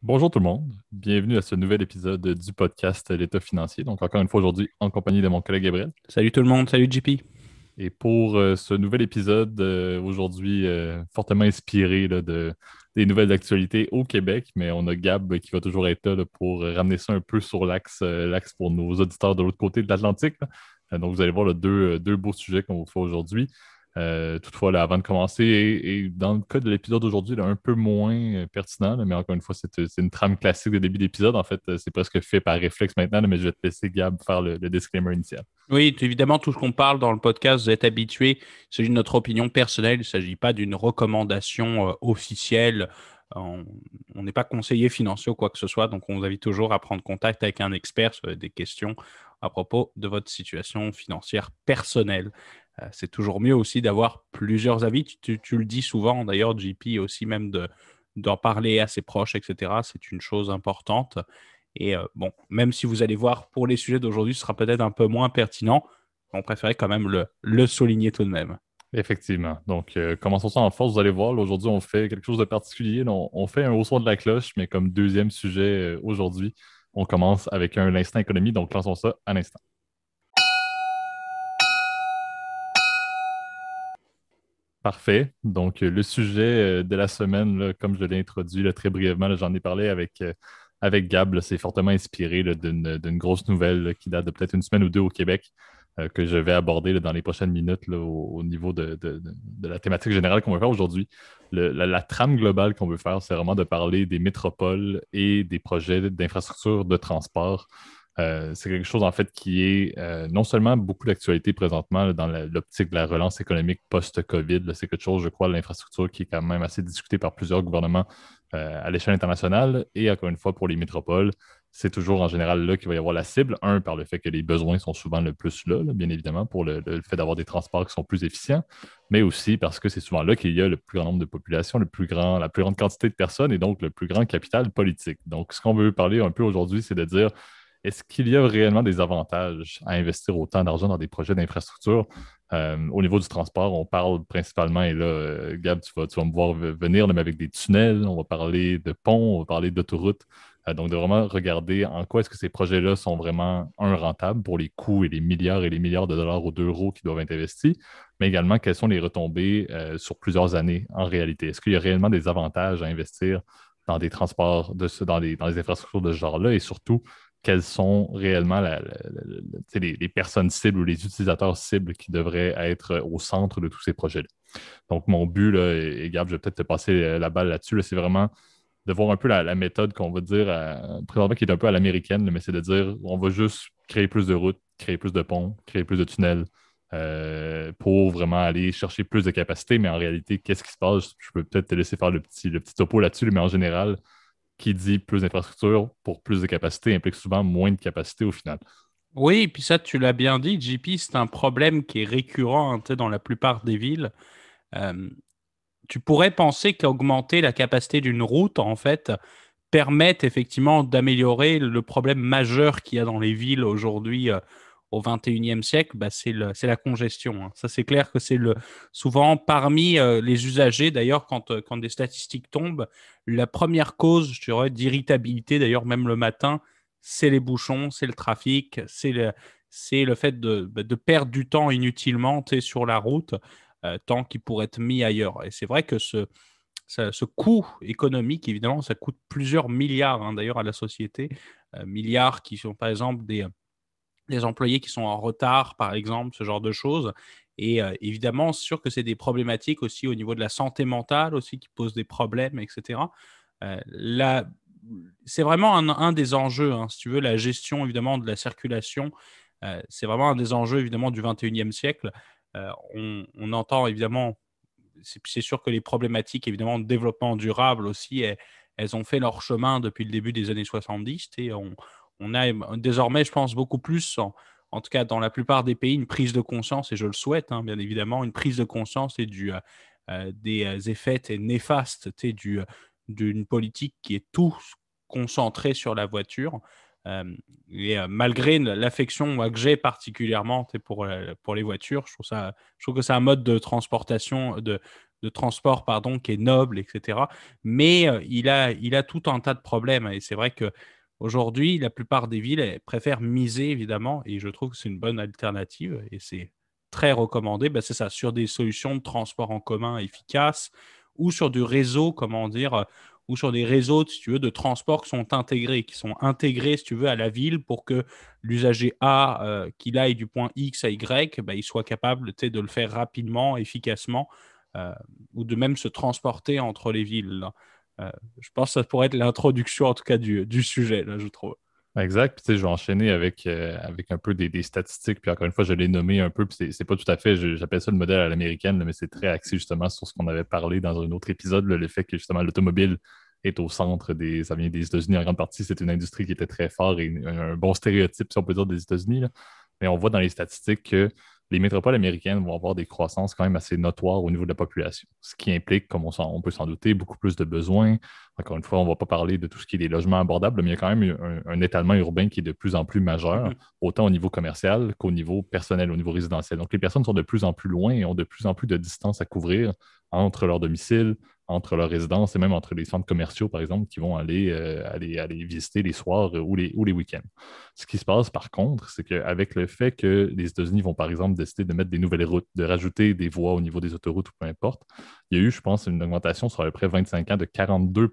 Bonjour tout le monde, bienvenue à ce nouvel épisode du podcast L'État financier. Donc encore une fois aujourd'hui en compagnie de mon collègue Gabriel. Salut tout le monde, salut JP. Et pour euh, ce nouvel épisode euh, aujourd'hui, euh, fortement inspiré de, des nouvelles actualités au Québec, mais on a Gab qui va toujours être là, pour ramener ça un peu sur l'axe, l'axe pour nos auditeurs de l'autre côté de l'Atlantique. Donc vous allez voir deux, deux beaux sujets qu'on vous fait aujourd'hui. Euh, toutefois, avant de commencer, et, dans le cas de l'épisode d'aujourd'hui, un peu moins euh, pertinent, mais encore une fois, euh, c'est une trame classique de début d'épisode. En fait, c'est presque fait par réflexe maintenant, mais je vais te laisser, Gab, faire le, disclaimer initial. Oui, évidemment, tout ce qu'on parle dans le podcast, vous êtes habitué. il s'agit de notre opinion personnelle, il ne s'agit pas d'une recommandation officielle on n'est pas conseiller financier ou quoi que ce soit, donc on vous invite toujours à prendre contact avec un expert sur des questions à propos de votre situation financière personnelle. Euh, c'est toujours mieux aussi d'avoir plusieurs avis. Tu, le dis souvent, d'ailleurs, JP aussi, même de, d'en parler à ses proches, etc. C'est une chose importante. Et euh, bon, même si vous allez voir pour les sujets d'aujourd'hui, ce sera peut-être un peu moins pertinent, on préférait quand même le, souligner tout de même. Effectivement. Donc, euh, commençons ça en force. Vous allez voir, aujourd'hui, on fait quelque chose de particulier. On, fait un haut de la cloche, mais comme deuxième sujet aujourd'hui, on commence avec un instant économie. Donc, lançons ça à l'instant. Parfait. Donc, euh, le sujet euh, de la semaine, comme je l'ai introduit très brièvement, j'en ai parlé avec, euh, avec Gab, c'est fortement inspiré d'une grosse nouvelle qui date de peut-être une semaine ou deux au Québec que je vais aborder dans les prochaines minutes au, niveau de, la thématique générale qu'on veut faire aujourd'hui. La, la trame globale qu'on veut faire, c'est vraiment de parler des métropoles et des projets d'infrastructures de transport euh, c'est quelque chose en fait qui est euh, non seulement beaucoup d'actualité présentement dans l'optique de la relance économique post-COVID, c'est quelque chose, je crois, l'infrastructure qui est quand même assez discutée par plusieurs gouvernements euh, à l'échelle internationale et encore une fois pour les métropoles. C'est toujours en général là qu'il va y avoir la cible. Un, par le fait que les besoins sont souvent le plus là, bien évidemment, pour le, fait d'avoir des transports qui sont plus efficients, mais aussi parce que c'est souvent là qu'il y a le plus grand nombre de populations, le plus grand, la plus grande quantité de personnes et donc le plus grand capital politique. Donc, ce qu'on veut parler un peu aujourd'hui, c'est de dire est-ce qu'il y a réellement des avantages à investir autant d'argent dans des projets d'infrastructure? Euh, au niveau du transport, on parle principalement, et là, euh, Gab, tu vas, tu me voir venir, même avec des tunnels, on va parler de ponts, on va parler d'autoroutes. Euh, donc, de vraiment regarder en quoi est-ce que ces projets-là sont vraiment, un, rentables pour les coûts et les milliards et les milliards de dollars ou d'euros qui doivent être investis, mais également quelles sont les retombées sur plusieurs années en réalité. Est-ce qu'il y a réellement des avantages à investir dans des transports, de ce, dans, dans, des, infrastructures de ce genre-là et surtout, quelles sont réellement les, personnes cibles ou les utilisateurs cibles qui devraient être euh, au centre de tous ces projets-là. Donc, mon but, et, Gab, je vais peut-être te passer euh, la balle là-dessus, c'est vraiment de voir un peu la, méthode qu'on va dire présentement qui est un peu à l'américaine, mais c'est de dire on va juste créer plus de routes, créer plus de ponts, créer plus de tunnels, euh, pour vraiment aller chercher plus de capacités. Mais en réalité, qu'est-ce qui se passe? Je peux peut-être te laisser faire le petit, le petit topo là-dessus, mais en général, qui dit plus d'infrastructures pour plus de capacité implique souvent moins de capacité au final. Oui, puis ça, tu l'as bien dit, JP, c'est un problème qui est récurrent hein, dans la plupart des villes. Euh, tu pourrais penser qu'augmenter la capacité d'une route, en fait, permette effectivement d'améliorer le problème majeur qu'il y a dans les villes aujourd'hui. Euh, au 21e siècle, bah, c'est la congestion. Hein. Ça, c'est clair que c'est souvent parmi euh, les usagers, d'ailleurs, quand, euh, quand, des statistiques tombent, la première cause, je dirais, d'irritabilité, d'ailleurs, même le matin, c'est les bouchons, c'est le trafic, c'est le, le, fait bah, de, perdre du temps inutilement sur la route, euh, tant temps qui pourrait être mis ailleurs. Et c'est vrai que ce, ce coût économique, évidemment, ça coûte plusieurs milliards, hein, d'ailleurs, à la société. milliards qui sont, par exemple, des les employés qui sont en retard, par exemple, ce genre de choses. Et euh, évidemment, c'est sûr que c'est des problématiques aussi au niveau de la santé mentale aussi qui posent des problèmes, etc. Euh, là C'est vraiment un, des enjeux, hein, si tu veux, la gestion évidemment de la circulation. Euh, c'est vraiment un des enjeux évidemment du 21e siècle. On, entend évidemment, c'est sûr que les problématiques évidemment de développement durable aussi, elles, elles, ont fait leur chemin depuis le début des années 70 et on, on a désormais, je pense, beaucoup plus, en, tout cas dans la plupart des pays, une prise de conscience, et je le souhaite, hein, bien évidemment, une prise de conscience et du, euh, euh, des euh, effets néfastes du, d'une politique qui est tout concentrée sur la voiture. et malgré l'affection que j'ai particulièrement pour, pour les voitures, je trouve, ça, je trouve que c'est un mode de transportation, de, de transport pardon, qui est noble, etc. Mais il, a, il a tout un tas de problèmes. Et c'est vrai que Aujourd'hui, la plupart des villes préfèrent miser, évidemment, et je trouve que c'est une bonne alternative, et c'est très recommandé, ben, c'est ça, sur des solutions de transport en commun efficaces, ou sur du réseau, comment dire, ou sur des réseaux, si tu veux, de transport qui sont intégrés, qui sont intégrés, si tu veux, à la ville pour que l'usager A, euh, qu'il aille du point X à Y, ben, il soit capable de le faire rapidement, efficacement, euh, ou de même se transporter entre les villes. Hein. Euh, je pense que ça pourrait être l'introduction, en tout cas, du, sujet, là, je trouve. Exact. tu sais, je vais enchaîner avec, euh, avec un peu des, statistiques. Puis, encore une fois, je l'ai nommé un peu. Puis, c'est pas tout à fait, j'appelle ça le modèle à l'américaine, mais c'est très axé justement sur ce qu'on avait parlé dans un autre épisode, le fait que justement l'automobile est au centre des. Ça vient des États-Unis en grande partie. C'est une industrie qui était très forte et un, un bon stéréotype, si on peut dire, des États-Unis. Mais on voit dans les statistiques que les métropoles américaines vont avoir des croissances quand même assez notoires au niveau de la population, ce qui implique, comme on, peut s'en douter, beaucoup plus de besoins, encore une fois, on ne va pas parler de tout ce qui est des logements abordables, mais il y a quand même un, étalement urbain qui est de plus en plus majeur, mm-hmm. autant au niveau commercial qu'au niveau personnel, au niveau résidentiel. Donc, les personnes sont de plus en plus loin et ont de plus en plus de distance à couvrir entre leur domicile, entre leur résidence et même entre les centres commerciaux, par exemple, qui vont aller, euh, visiter les soirs euh, ou les, ou les week-ends. Ce qui se passe, par contre, c'est qu'avec le fait que les États-Unis vont, par exemple, décider de mettre des nouvelles routes, de rajouter des voies au niveau des autoroutes ou peu importe, il y a eu, je pense, une augmentation sur à peu près 25 ans de 42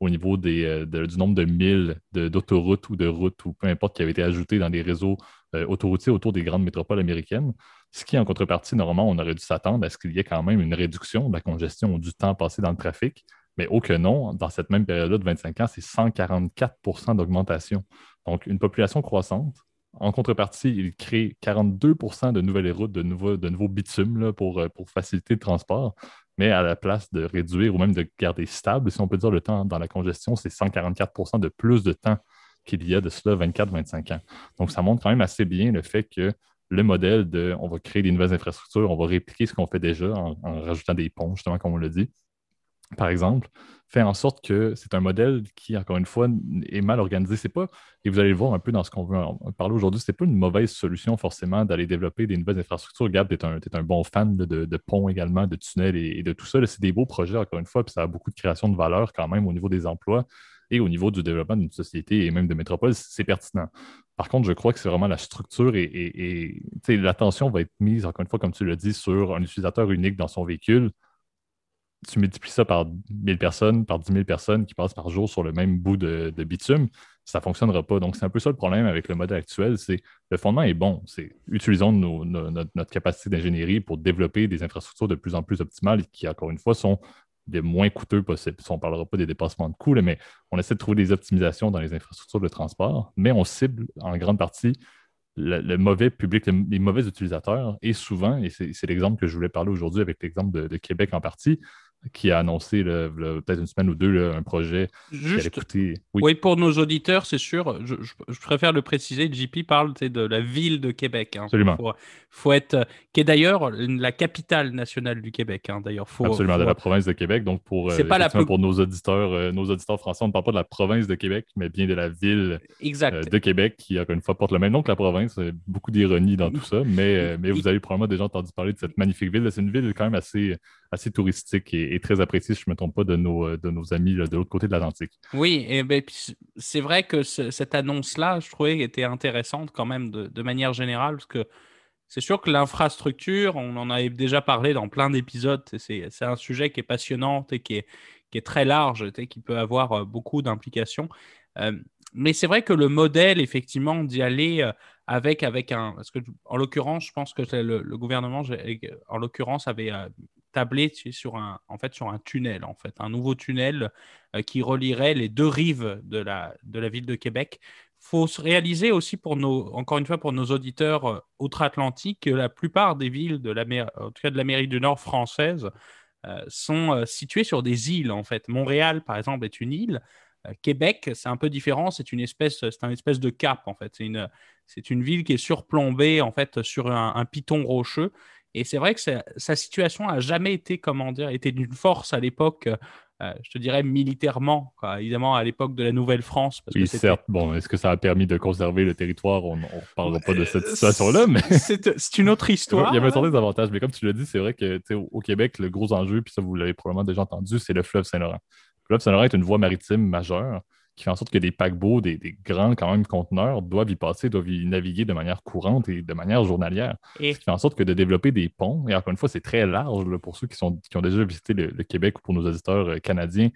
au niveau euh, du nombre de milles d'autoroutes ou de routes ou peu importe qui avaient été ajoutées dans les réseaux euh, autoroutiers autour des grandes métropoles américaines. Ce qui, en contrepartie, normalement, on aurait dû s'attendre à ce qu'il y ait quand même une réduction de la congestion ou du temps passé dans le trafic. Mais aucun non, dans cette même période-là de 25 ans, c'est 144 d'augmentation. Donc, une population croissante, en contrepartie, il crée 42 de nouvelles routes, de nouveaux, de nouveaux bitumes pour, euh, pour faciliter le transport. Mais à la place de réduire ou même de garder stable, si on peut dire le temps dans la congestion, c'est 144 de plus de temps qu'il y a de cela 24-25 ans. Donc, ça montre quand même assez bien le fait que le modèle de on va créer des nouvelles infrastructures, on va répliquer ce qu'on fait déjà en, en rajoutant des ponts, justement, comme on le dit, par exemple, fait en sorte que c'est un modèle qui, encore une fois, est mal organisé. C'est pas, et vous allez le voir un peu dans ce qu'on veut parler aujourd'hui, c'est pas une mauvaise solution forcément d'aller développer des nouvelles infrastructures. Gab, tu es, un bon fan de, de, ponts également, de tunnels et, de tout ça. C'est des beaux projets, encore une fois, puis ça a beaucoup de création de valeur quand même au niveau des emplois et au niveau du développement d'une société et même de métropole, c'est pertinent. Par contre, je crois que c'est vraiment la structure et, et l'attention va être mise, encore une fois, comme tu l'as dit, sur un utilisateur unique dans son véhicule tu multiplies ça par 1000 personnes, par 10 000 personnes qui passent par jour sur le même bout de, bitume, ça ne fonctionnera pas. Donc, c'est un peu ça le problème avec le modèle actuel. C'est le fondement est bon. C'est utilisons notre, capacité d'ingénierie pour développer des infrastructures de plus en plus optimales qui, encore une fois, sont les moins coûteux possibles. On ne parlera pas des dépassements de coûts, mais on essaie de trouver des optimisations dans les infrastructures de transport, mais on cible en grande partie le, mauvais public, les mauvais utilisateurs, et souvent, et c'est l'exemple que je voulais parler aujourd'hui avec l'exemple de, Québec en partie, qui a annoncé peut-être une semaine ou deux un projet. Juste, oui. pour nos auditeurs, c'est sûr, je, préfère le préciser, JP parle de la ville de Québec. Hein. Absolument. Faut, être, qui est d'ailleurs la capitale nationale du Québec. Hein, d'ailleurs, Absolument, de la province de Québec. Donc, pour, euh, pas la pour nos, auditeurs, euh, nos auditeurs français, on ne parle pas de la province de Québec, mais bien de la ville euh, de Québec, qui, encore une fois, porte le même nom que la province. Beaucoup d'ironie dans tout ça, mais, mais vous avez probablement déjà entendu parler de cette magnifique ville. C'est une ville quand même assez assez touristique et, très apprécié, je ne me trompe pas, de nos, euh, de nos amis de l'autre côté de l'Atlantique. Oui, et ben, c'est vrai que cette annonce-là, je trouvais était intéressante quand même de, manière générale, parce que c'est sûr que l'infrastructure, on en avait déjà parlé dans plein d'épisodes, c'est un sujet qui est passionnant et qui est, qui est très large, et qui peut avoir euh, beaucoup d'implications. Euh, mais c'est vrai que le modèle, effectivement, d'y aller avec, avec un. Parce que, en l'occurrence, je pense que le gouvernement, en l'occurrence, avait tablé sur un, en fait, sur un tunnel, en fait, un nouveau tunnel euh, qui relierait les deux rives de la, ville de Québec. faut se réaliser aussi pour nos, encore une fois, pour nos auditeurs euh, outre-Atlantique, que la plupart des villes de l'Amérique, du Nord française, euh, sont situées sur des îles, en fait. Montréal, par exemple, est une île. Québec, c'est un peu différent, c'est une espèce, un espèce de cap en fait. C'est une, ville qui est surplombée en fait sur un piton rocheux et c'est vrai que sa situation a jamais été, comment dire, était d'une force à l'époque. Euh, je te dirais militairement, évidemment à l'époque de la Nouvelle-France. Oui, certes. Bon, est-ce que ça a permis de conserver le territoire On ne parlera pas de cette euh, situation-là, mais. C'est une autre histoire. Il y avait hein. des avantages, mais comme tu l'as dit, c'est vrai que au Québec, le gros enjeu, puis ça vous l'avez probablement déjà entendu, c'est le fleuve Saint-Laurent. Le fleuve Saint-Laurent est une voie maritime majeure qui fait en sorte que des paquebots, des, grands quand même conteneurs doivent y passer, doivent y naviguer de manière courante et de manière journalière. Ce qui fait en sorte que de développer des ponts, et encore une fois, c'est très large pour ceux qui, ont déjà visité le, Québec ou pour nos auditeurs euh, canadiens.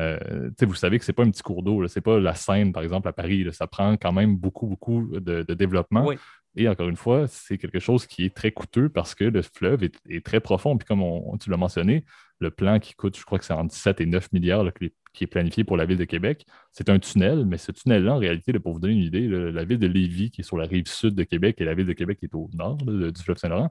Euh, vous savez que ce n'est pas un petit cours d'eau, Ce n'est pas la Seine, par exemple, à Paris. ça prend quand même beaucoup, beaucoup de, développement. Et encore une fois, c'est quelque chose qui est très coûteux parce que le fleuve est, très profond. Puis comme on, tu l'as mentionné, le plan qui coûte, je crois que c'est entre 7 et 9 milliards que qui est planifié pour la ville de Québec. C'est un tunnel, mais ce tunnel-là, en réalité, pour vous donner une idée, la ville de Lévis, qui est sur la rive sud de Québec, et la ville de Québec qui est au nord du fleuve Saint-Laurent,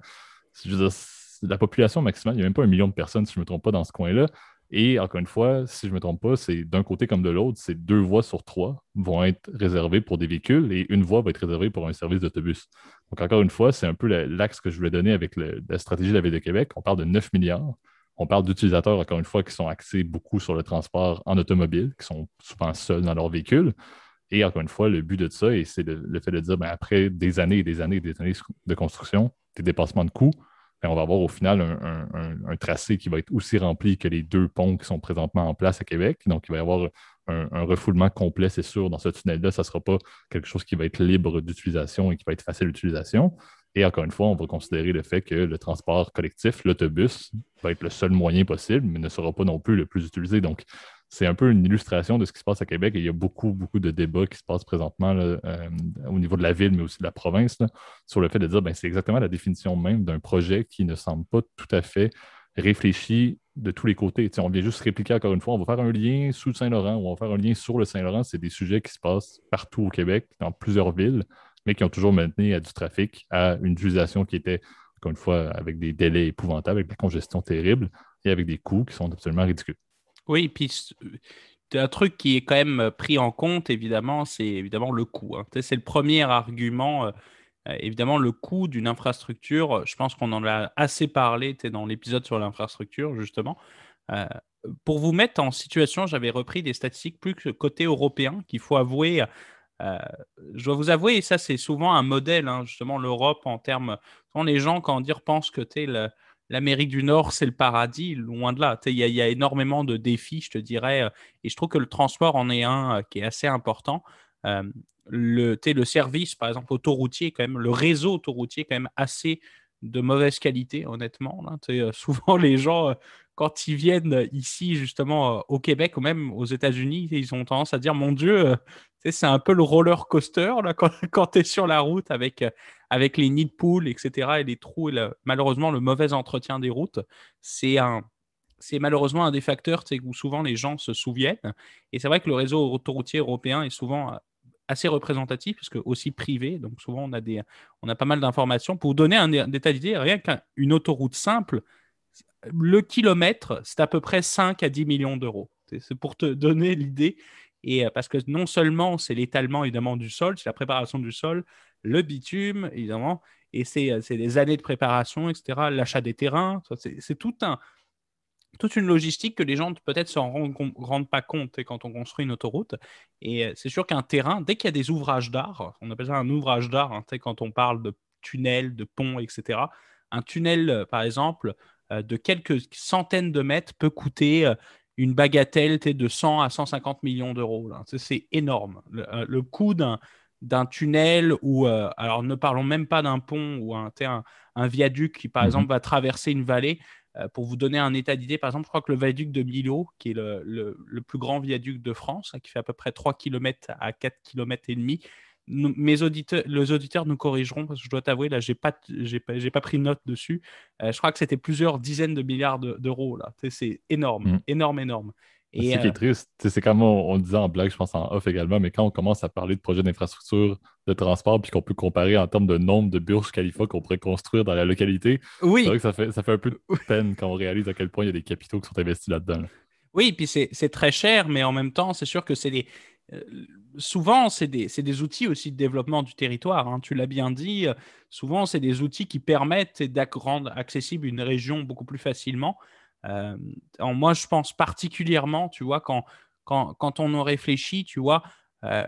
la population maximale, il n'y a même pas un million de personnes, si je ne me trompe pas, dans ce coin-là. Et encore une fois, si je ne me trompe pas, c'est d'un côté comme de l'autre, c'est deux voies sur trois vont être réservées pour des véhicules et une voie va être réservée pour un service d'autobus. Donc, encore une fois, c'est un peu l'axe que je voulais donner avec la stratégie de la Ville de Québec. On parle de 9 milliards on parle d'utilisateurs, encore une fois, qui sont axés beaucoup sur le transport en automobile, qui sont souvent seuls dans leur véhicule. Et encore une fois, le but de ça, c'est le, fait de dire, ben, après des années et des années et des années de construction, des dépassements de coûts, ben, on va avoir au final un, un, tracé qui va être aussi rempli que les deux ponts qui sont présentement en place à Québec. Donc, il va y avoir un, refoulement complet, c'est sûr, dans ce tunnel-là. Ça ne sera pas quelque chose qui va être libre d'utilisation et qui va être facile d'utilisation. Et encore une fois, on va considérer le fait que le transport collectif, l'autobus, va être le seul moyen possible, mais ne sera pas non plus le plus utilisé. Donc, c'est un peu une illustration de ce qui se passe à Québec. il y a beaucoup, beaucoup de débats qui se passent présentement euh, au niveau de la ville, mais aussi de la province, sur le fait de dire que ben, c'est exactement la définition même d'un projet qui ne semble pas tout à fait réfléchi de tous les côtés. on vient juste répliquer encore une fois, on va faire un lien sous le Saint-Laurent ou on va faire un lien sur le Saint-Laurent. C'est des sujets qui se passent partout au Québec, dans plusieurs villes mais qui ont toujours maintenu à du trafic, à une utilisation qui était, encore une fois, avec des délais épouvantables, avec des congestions terribles et avec des coûts qui sont absolument ridicules. Oui, puis euh, un truc qui est quand même euh, pris en compte, évidemment, c'est évidemment le coût. Hein. C'est le premier argument. Euh, évidemment, le coût d'une infrastructure, je pense qu'on en a assez parlé dans l'épisode sur l'infrastructure, justement. pour vous mettre en situation, j'avais repris des statistiques plus que côté européen, qu'il faut avouer euh, je dois vous avouer, ça c'est souvent un modèle, hein, justement, l'Europe en termes. Quand les gens, quand on dit, pensent que tu l'Amérique du Nord, c'est le paradis, loin de là. Il y, a énormément de défis, je te dirais, euh, et je trouve que le transport en est un euh, qui est assez important. le, le service, par exemple, autoroutier, quand même, le réseau autoroutier, quand même, assez de mauvaise qualité, honnêtement. souvent, les gens, quand ils viennent ici, justement, au Québec ou même aux États-Unis, ils ont tendance à dire Mon Dieu, c'est un peu le roller coaster quand, tu es sur la route euh, avec, les nids de poules, etc. et les trous, malheureusement, le mauvais entretien des routes. C'est malheureusement un des facteurs où souvent les gens se souviennent. Et c'est vrai que le réseau autoroutier européen est souvent euh, assez représentatif, puisque aussi privé, donc souvent on a, pas mal d'informations. Pour donner un, un état d'idée, rien qu'une autoroute simple, le kilomètre, c'est à peu près 5 à 10 millions d'euros. C'est pour te donner l'idée et euh, parce que non seulement c'est l'étalement évidemment du sol, c'est la préparation du sol, le bitume évidemment, et c'est des euh, années de préparation, etc., l'achat des terrains, c'est tout un, toute une logistique que les gens peut-être ne s'en rendent, pas compte quand on construit une autoroute. Et euh, c'est sûr qu'un terrain, dès qu'il y a des ouvrages d'art, on appelle ça un ouvrage d'art hein, quand on parle de tunnels, de ponts, etc. Un tunnel, par exemple, de quelques centaines de mètres peut coûter une bagatelle de 100 à 150 millions d'euros. C'est énorme. Le, euh, coût d'un tunnel ou, euh, alors ne parlons même pas d'un pont ou un, viaduc qui, par mm-hmm. exemple, va traverser une vallée. Euh, pour vous donner un état d'idée, par exemple, je crois que le viaduc de Milo, qui est le, plus grand viaduc de France, qui fait à peu près 3 km à 4 km et demi, mes auditeurs, les auditeurs nous corrigeront parce que je dois t'avouer, là, j'ai pas, j'ai pas, pas, pris note dessus. Euh, je crois que c'était plusieurs dizaines de milliards d'euros, là. C'est énorme, mm. énorme, énorme. Et ce qui est euh, triste, c'est comme on, on, disait en blague, je pense en off également, mais quand on commence à parler de projets d'infrastructure de transport, puis qu'on peut comparer en termes de nombre de Burj Khalifa qu'on pourrait construire dans la localité, oui. ça fait, ça fait un peu de peine quand on réalise à quel point il y a des capitaux qui sont investis là-dedans. Oui, puis c'est très cher, mais en même temps, c'est sûr que c'est des, euh, souvent, c'est des, outils aussi de développement du territoire. Hein. Tu l'as bien dit, euh, souvent, c'est des outils qui permettent rendre accessible une région beaucoup plus facilement. Euh, moi, je pense particulièrement, tu vois, quand, quand, on en réfléchit, tu vois, euh,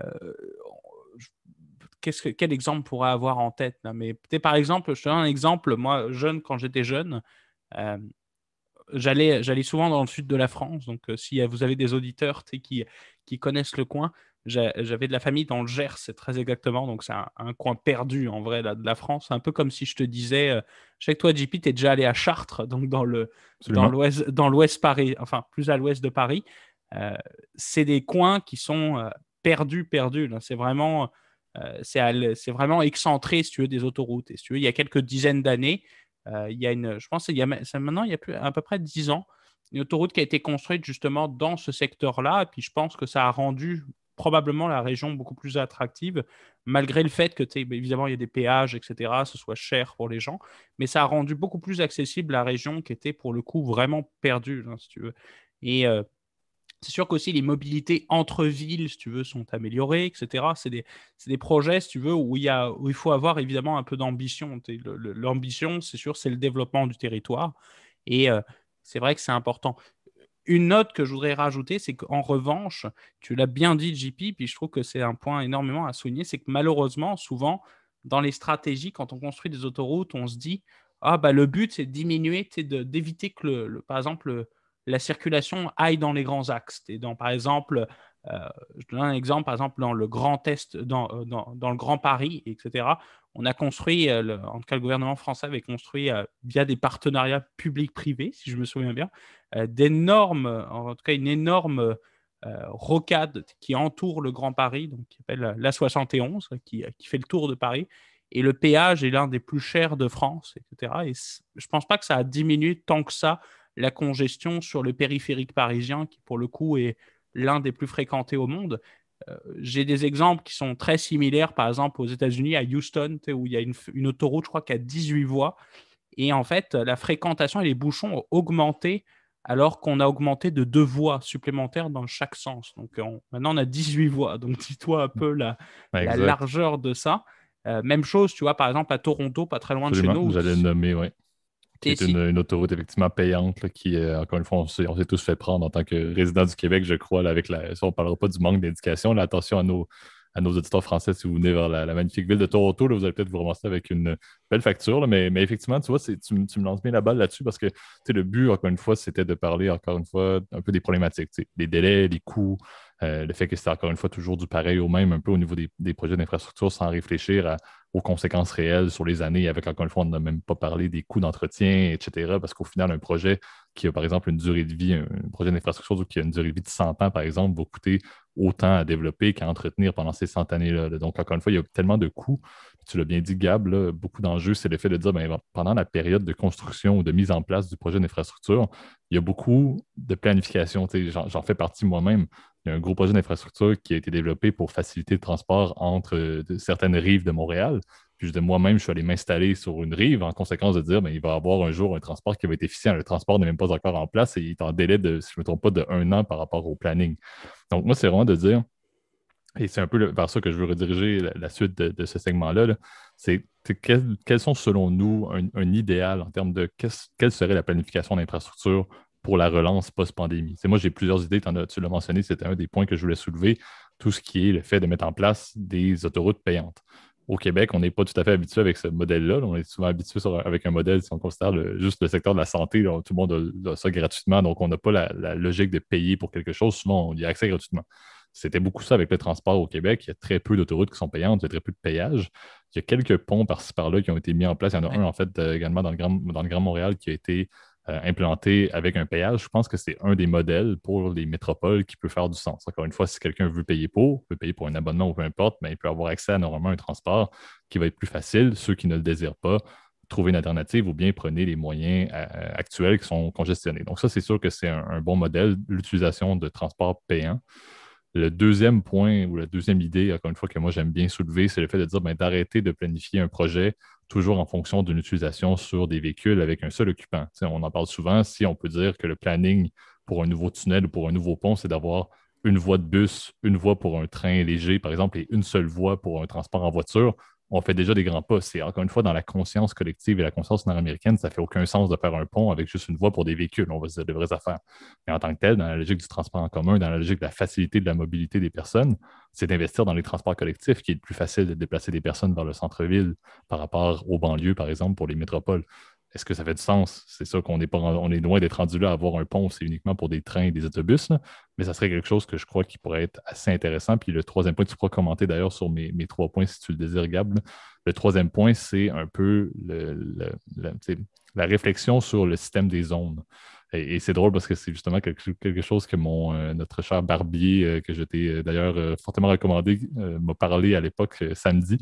ce que, quel exemple pourrait avoir en tête Mais par exemple, je te donne un exemple. Moi, jeune, quand j'étais jeune, j'allais souvent dans le sud de la France. Donc, si vous avez des auditeurs qui, qui connaissent le coin. J'avais de la famille dans le Gers, c'est très exactement, donc c'est un, coin perdu en vrai de la France. Un peu comme si je te disais, euh, je sais que toi, JP, es déjà allé à Chartres, donc dans le dans l'ouest dans l'ouest Paris, enfin plus à l'ouest de Paris. Euh, c'est des coins qui sont euh, perdus, perdus. C'est vraiment euh, c'est vraiment excentré, si tu veux, des autoroutes. Et si tu veux, il y a quelques dizaines d'années, il y a une, je pense, il y a, maintenant, il y a plus, à peu près dix ans, une autoroute qui a été construite justement dans ce secteur-là. Et puis je pense que ça a rendu probablement la région beaucoup plus attractive, malgré le fait que, bah, évidemment, il y a des péages, etc., ce soit cher pour les gens, mais ça a rendu beaucoup plus accessible la région qui était pour le coup vraiment perdue, hein, si tu veux. Et euh, c'est sûr qu'aussi les mobilités entre villes, si tu veux, sont améliorées, etc. C'est des, des, projets, si tu veux, où il, y a, où il faut avoir évidemment un peu d'ambition. L'ambition, c'est sûr, c'est le développement du territoire. Et euh, c'est vrai que c'est important. Une note que je voudrais rajouter, c'est qu'en revanche, tu l'as bien dit, JP, puis je trouve que c'est un point énormément à souligner, c'est que malheureusement, souvent, dans les stratégies, quand on construit des autoroutes, on se dit ah bah le but c'est de diminuer, c'est d'éviter que par exemple la circulation aille dans les grands axes. Et dans par exemple euh, je donne un exemple, par exemple, dans le Grand Est, dans, euh, le Grand Paris, etc. On a construit, euh, en tout cas, le gouvernement français avait construit via des partenariats publics-privés, si je me souviens bien, d'énormes, en tout cas, une énorme rocade qui entoure le Grand Paris, donc qui s'appelle la 71, qui, fait le tour de Paris. Et le péage est l'un des plus chers de France, etc. Et je ne pense pas que ça a diminué tant que ça la congestion sur le périphérique parisien, qui pour le coup est l'un des plus fréquentés au monde. Euh, j'ai des exemples qui sont très similaires, par exemple aux États-Unis, à Houston, où il y a une, autoroute, je crois, qui a 18 voies. Et en fait, la fréquentation et les bouchons ont augmenté alors qu'on a augmenté de deux voies supplémentaires dans chaque sens. Donc maintenant, on a 18 voies. Donc dis-toi un peu la, largeur de ça. Euh, même chose, tu vois, par exemple, à Toronto, pas très loin de chez nous. Vous allez le nommer, c'est une, autoroute effectivement payante qui, euh, encore une fois, on s'est, tous fait prendre en tant que résident du Québec, je crois. avec la, on ne parlera pas du manque d'éducation. attention à nos, à nos auditeurs français si vous venez vers la, magnifique ville de Toronto. vous allez peut-être vous ramasser avec une belle facture. mais, mais, effectivement, tu vois, tu, tu, me lances bien la balle là-dessus parce que le but, encore une fois, c'était de parler, encore une fois, un peu des problématiques, les délais, les coûts, euh, le fait que c'est encore une fois toujours du pareil au même, un peu au niveau des, projets d'infrastructure, sans réfléchir aux conséquences réelles sur les années, avec encore une fois, on n'a même pas parlé des coûts d'entretien, etc. Parce qu'au final, un projet qui a par exemple une durée de vie, un projet d'infrastructure qui a une durée de vie de 100 ans, par exemple, va coûter autant à développer qu'à entretenir pendant ces cent années-là. Donc, encore une fois, il y a tellement de coûts. Tu l'as bien dit, Gab, beaucoup d'enjeux, c'est le fait de dire ben, pendant la période de construction ou de mise en place du projet d'infrastructure, il y a beaucoup de planification. J'en fais partie moi-même. Il y a un gros projet d'infrastructure qui a été développé pour faciliter le transport entre euh, certaines rives de Montréal. Puis de moi-même, je suis allé m'installer sur une rive en conséquence de dire, mais ben, il va y avoir un jour un transport qui va être efficient. Le transport n'est même pas encore en place et il est en délai de, si je ne me trompe pas, de un an par rapport au planning. Donc, moi, c'est vraiment de dire, et c'est un peu vers ça que je veux rediriger la, suite de, ce segment-là, c'est quels sont selon nous un, idéal en termes de quelle serait la planification d'infrastructures pour la relance post-pandémie. Moi, j'ai plusieurs idées, tu l'as mentionné, c'était un des points que je voulais soulever, tout ce qui est le fait de mettre en place des autoroutes payantes au Québec, on n'est pas tout à fait habitué avec ce modèle-là. On est souvent habitué avec un modèle, si on considère juste le secteur de la santé, tout le monde a, ça gratuitement, donc on n'a pas la, logique de payer pour quelque chose. Souvent, on y a accès gratuitement. C'était beaucoup ça avec le transport au Québec. Il y a très peu d'autoroutes qui sont payantes, il y a très peu de péages. Il y a quelques ponts par-ci par-là qui ont été mis en place. Il y en a un, en fait, euh, également dans dans le Grand Montréal qui a été euh, implanté avec un péage, je pense que c'est un des modèles pour les métropoles qui peut faire du sens. Encore une fois, si quelqu'un veut payer pour, peut payer pour un abonnement ou peu importe, mais il peut avoir accès à normalement un transport qui va être plus facile. Ceux qui ne le désirent pas, trouver une alternative ou bien prenez les moyens euh, euh, actuels qui sont congestionnés. Donc ça, c'est sûr que c'est un, un, bon modèle, l'utilisation de transports payants. Le deuxième point ou la deuxième idée, encore une fois, que moi j'aime bien soulever, c'est le fait de dire ben, d'arrêter de planifier un projet toujours en fonction d'une utilisation sur des véhicules avec un seul occupant. on en parle souvent, si on peut dire que le planning pour un nouveau tunnel ou pour un nouveau pont, c'est d'avoir une voie de bus, une voie pour un train léger, par exemple, et une seule voie pour un transport en voiture, on fait déjà des grands pas. C'est encore une fois dans la conscience collective et la conscience nord-américaine, ça fait aucun sens de faire un pont avec juste une voie pour des véhicules. On va se dire de vraies affaires. Mais en tant que tel, dans la logique du transport en commun, dans la logique de la facilité de la mobilité des personnes, c'est d'investir dans les transports collectifs qui est plus facile de déplacer des personnes vers le centre-ville par rapport aux banlieues, par exemple, pour les métropoles est-ce que ça fait du sens? C'est sûr qu'on est, pas, on est loin d'être rendu là à avoir un pont, c'est uniquement pour des trains et des autobus, mais ça serait quelque chose que je crois qui pourrait être assez intéressant. Puis le troisième point, tu pourras commenter d'ailleurs sur mes, trois points si tu le désires, Gab. Le troisième point, c'est un peu la réflexion sur le système des zones. Et, c'est drôle parce que c'est justement quelque, chose que mon, euh, notre cher Barbier, euh, que je t'ai euh, d'ailleurs fortement recommandé, m'a parlé à l'époque samedi.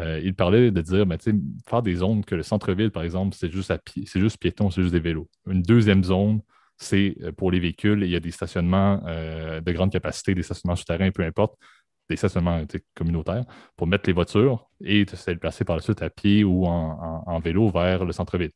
Euh, il parlait de dire, tu sais, faire des zones que le centre-ville, par exemple, c'est juste, à c'est juste piéton, c'est juste des vélos. Une deuxième zone, c'est euh, pour les véhicules. Il y a des stationnements euh, de grande capacité, des stationnements souterrains, peu importe, des stationnements communautaires, pour mettre les voitures et se placer par la suite à pied ou en, vélo vers le centre-ville.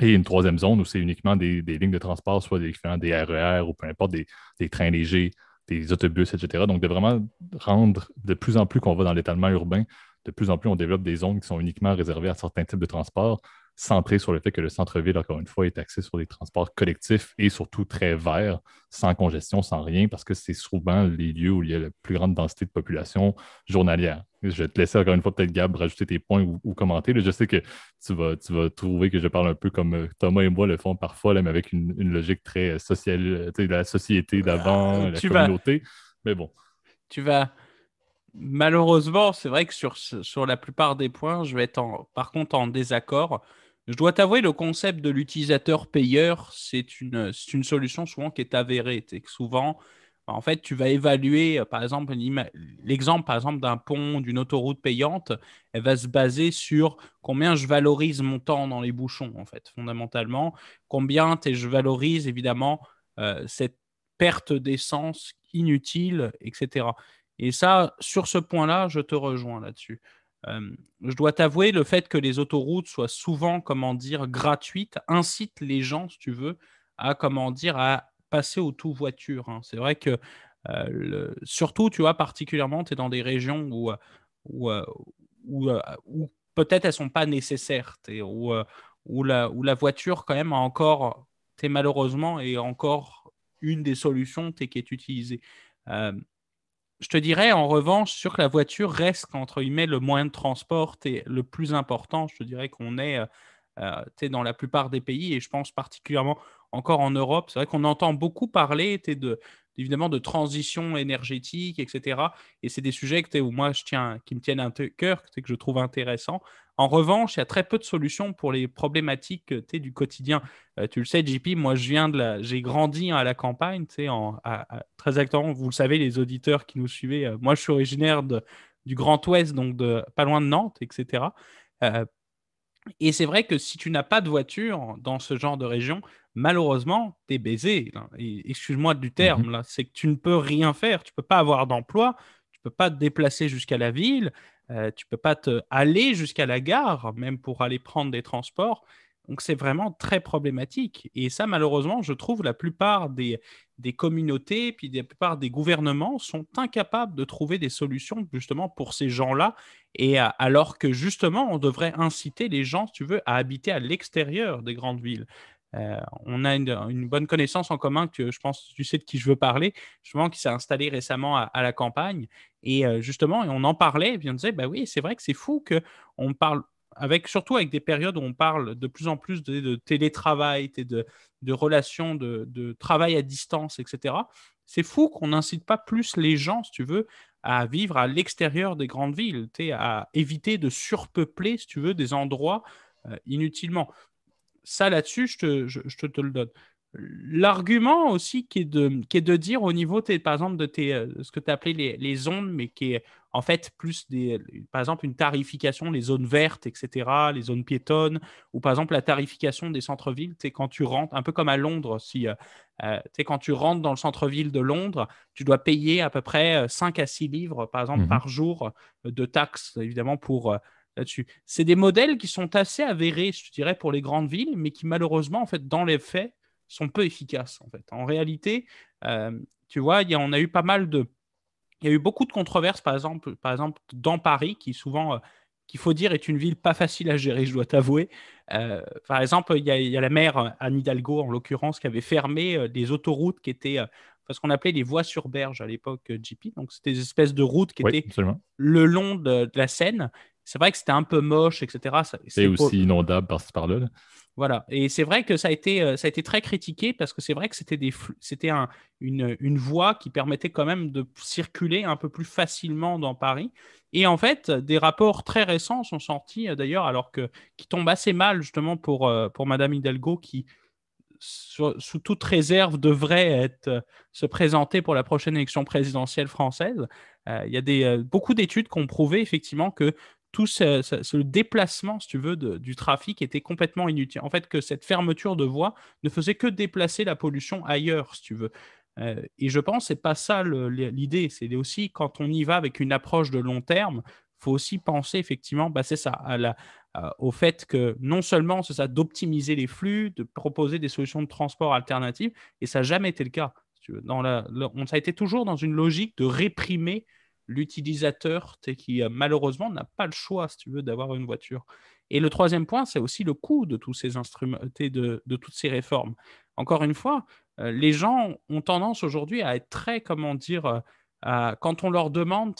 Et une troisième zone où c'est uniquement des, lignes de transport, soit des, RER e ou peu importe, des, des trains légers, des autobus, etc. Donc, de vraiment rendre de plus en plus qu'on va dans l'étalement urbain, de plus en plus, on développe des zones qui sont uniquement réservées à certains types de transports, centrées sur le fait que le centre-ville, encore une fois, est axé sur des transports collectifs et surtout très verts, sans congestion, sans rien, parce que c'est souvent les lieux où il y a la plus grande densité de population journalière. Je vais te laisser encore une fois, peut-être, Gab, rajouter tes points ou, commenter. je sais que tu vas, tu vas trouver que je parle un peu comme euh, Thomas et moi le font parfois, là, mais avec une, logique très euh, sociale, la société d'avant, ah, la communauté. Mais bon. Tu vas Malheureusement, c'est vrai que sur, la plupart des points, je vais être en, par contre en désaccord. Je dois t'avouer, le concept de l'utilisateur payeur, c'est une, solution souvent qui est avérée. C'est que souvent, en fait, tu vas évaluer, euh, par exemple, l'exemple par exemple d'un pont, d'une autoroute payante, elle va se baser sur combien je valorise mon temps dans les bouchons, en fait, fondamentalement, combien je valorise évidemment euh, cette perte d'essence inutile, etc. Et ça, sur ce point-là, je te rejoins là-dessus. Euh, je dois t'avouer, le fait que les autoroutes soient souvent, comment dire, gratuites, incite les gens, si tu veux, à, comment dire, à passer au tout voiture. Hein. C'est vrai que, euh, surtout, tu vois, particulièrement, tu es dans des régions où, euh, où, peut-être elles ne sont pas nécessaires, es, où, où, la, où la voiture, quand même, encore, es, malheureusement, est encore une des solutions qui est utilisée je te dirais en revanche, sur que la voiture reste, entre guillemets, le moyen de transport et le plus important. Je te dirais qu'on est euh, euh, dans la plupart des pays et je pense particulièrement encore en Europe. C'est vrai qu'on entend beaucoup parler de, évidemment de transition énergétique, etc. Et c'est des sujets que, moi, je tiens, qui me tiennent à cœur, que, je trouve intéressants. En revanche, il y a très peu de solutions pour les problématiques du quotidien. Euh, tu le sais, JP, moi, je viens de la... j'ai grandi hein, à la campagne. En, à, très exactement, vous le savez, les auditeurs qui nous suivaient, euh, moi, je suis originaire du Grand Ouest, donc de, pas loin de Nantes, etc. Euh, et c'est vrai que si tu n'as pas de voiture dans ce genre de région, malheureusement, tu es baisé. Excuse-moi du mhm. terme, là. C'est que tu ne peux rien faire. Tu ne peux pas avoir d'emploi. Tu ne peux pas te déplacer jusqu'à la ville. Euh, tu ne peux pas te aller jusqu'à la gare, même pour aller prendre des transports. Donc, c'est vraiment très problématique. Et ça, malheureusement, je trouve la plupart des, des communautés, puis la plupart des gouvernements sont incapables de trouver des solutions justement pour ces gens-là. Et euh, alors que justement, on devrait inciter les gens, si tu veux, à habiter à l'extérieur des grandes villes. Euh, on a une, bonne connaissance en commun que je pense tu sais de qui je veux parler, justement qui s'est installé récemment à, la campagne et euh, justement on en parlait et puis on disait bah oui c'est vrai que c'est fou que on parle avec surtout avec des périodes où on parle de plus en plus de, télétravail, de, de relations, de, de, travail à distance, etc. C'est fou qu'on n'incite pas plus les gens, si tu veux, à vivre à l'extérieur des grandes villes, à éviter de surpeupler, si tu veux, des endroits euh, inutilement ça là-dessus, je te, je, te, le donne. L'argument aussi qui est, de, qui est de dire au niveau, par exemple, de tes, euh, ce que tu as appelé les, les, ondes, mais qui est en fait plus, des, par exemple, une tarification, les zones vertes, etc., les zones piétonnes, ou par exemple la tarification des centres-villes, c'est quand tu rentres, un peu comme à Londres, si, euh, euh, quand tu rentres dans le centre-ville de Londres, tu dois payer à peu près 5 à 6 livres, par exemple, mmh par jour de taxes, évidemment, pour dessus C'est des modèles qui sont assez avérés, je dirais, pour les grandes villes, mais qui malheureusement, en fait, dans les faits, sont peu efficaces. En fait, en réalité, euh, tu vois, on a eu pas mal de, il y a eu beaucoup de controverses, par exemple, par exemple dans Paris, qui souvent euh, qu'il faut dire est une ville pas facile à gérer, je dois t'avouer. Euh, par exemple, il y, a, la maire Anne Hidalgo, en l'occurrence, qui avait fermé des autoroutes qui étaient, parce qu'on appelait les voies sur berge à l'époque, JP. Donc, c'était des espèces de routes qui étaient le long de, la Seine c'est vrai que c'était un peu moche, etc. C'est aussi inondable par ce par-là. Voilà. Et c'est vrai que ça a, été, euh, ça a été très critiqué parce que c'est vrai que c'était c'était un, une, une, voie qui permettait quand même de circuler un peu plus facilement dans Paris. Et en fait, des rapports très récents sont sortis euh, d'ailleurs, alors que qui tombent assez mal justement pour, euh, pour Madame Hidalgo qui, sous toute réserve, devrait être, se présenter pour la prochaine élection présidentielle française. Il y a des, beaucoup d'études qui ont prouvé effectivement que tout ce, déplacement, si tu veux, du trafic était complètement inutile. En fait, que cette fermeture de voies ne faisait que déplacer la pollution ailleurs, si tu veux. Euh, et je pense que c'est pas ça l'idée. C'est aussi quand on y va avec une approche de long terme, faut aussi penser effectivement, bah, c'est ça, à la, au fait que non seulement c'est ça d'optimiser les flux, de proposer des solutions de transport alternatives, et ça n'a jamais été le cas. Dans la, on, ça a été toujours dans une logique de réprimer l'utilisateur qui euh, malheureusement n'a pas le choix, si tu veux, d'avoir une voiture. Et le troisième point, c'est aussi le coût de tous ces instruments, de, de toutes ces réformes. Encore une fois, euh, les gens ont tendance aujourd'hui à être très, comment dire, euh, quand on leur demande,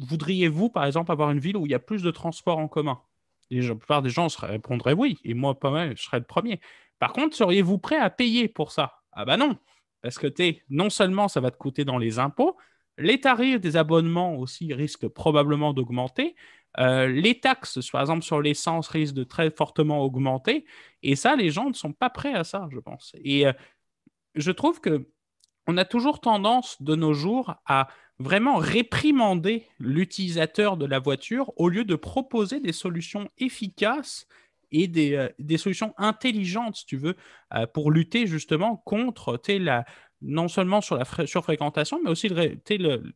voudriez-vous, par exemple, avoir une ville où il y a plus de transports en commun et La plupart des gens répondraient oui, et moi, pas mal, je serais le premier. Par contre, seriez-vous prêt à payer pour ça Ah bah non, parce que es, non seulement ça va te coûter dans les impôts, les tarifs des abonnements aussi risquent probablement d'augmenter. Euh, les taxes, par exemple, sur l'essence risquent de très fortement augmenter. Et ça, les gens ne sont pas prêts à ça, je pense. Et euh, je trouve que on a toujours tendance de nos jours à vraiment réprimander l'utilisateur de la voiture au lieu de proposer des solutions efficaces et des, euh, des solutions intelligentes, si tu veux, pour lutter justement contre la, non seulement sur la surfréquentation, mais aussi le,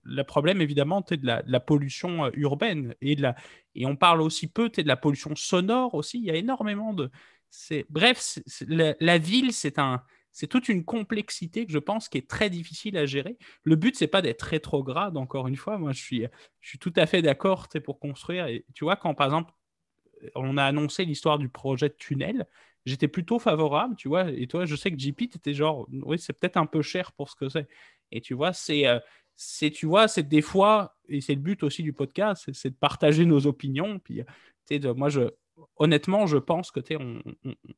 le, problème évidemment de la, de la, pollution euh, urbaine. Et, de la, et on parle aussi peu de la pollution sonore aussi. Il y a énormément de. Bref, la, ville, c'est un. C'est toute une complexité que je pense qui est très difficile à gérer. Le but, c'est pas d'être rétrograde, encore une fois. Moi, je suis, je suis tout à fait d'accord pour construire. Et tu vois, quand par exemple, on a annoncé l'histoire du projet de tunnel, j'étais plutôt favorable, tu vois. Et toi, je sais que JP, était genre, oui, c'est peut-être un peu cher pour ce que c'est. Et tu vois, c'est, euh, tu vois, c'est des fois, et c'est le but aussi du podcast, c'est, de partager nos opinions. Puis, euh, de, moi, je, honnêtement, je pense que tu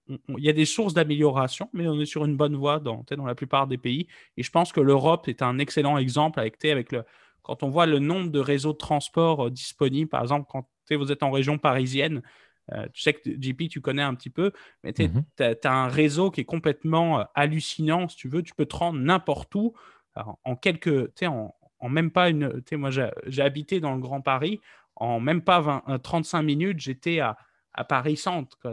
il y a des sources d'amélioration, mais on est sur une bonne voie dans, dans la plupart des pays. Et je pense que l'Europe est un excellent exemple avec, avec le, quand on voit le nombre de réseaux de transport euh, disponibles, par exemple, quand vous êtes en région parisienne, euh, tu sais que JP, tu connais un petit peu, mais tu mhm. as, un réseau qui est complètement euh, hallucinant, si tu veux. Tu peux te rendre n'importe où en quelques. Tu en, en même pas une. Tu moi, j'ai habité dans le Grand Paris. En même pas 20, 35 euh, minutes, j'étais à à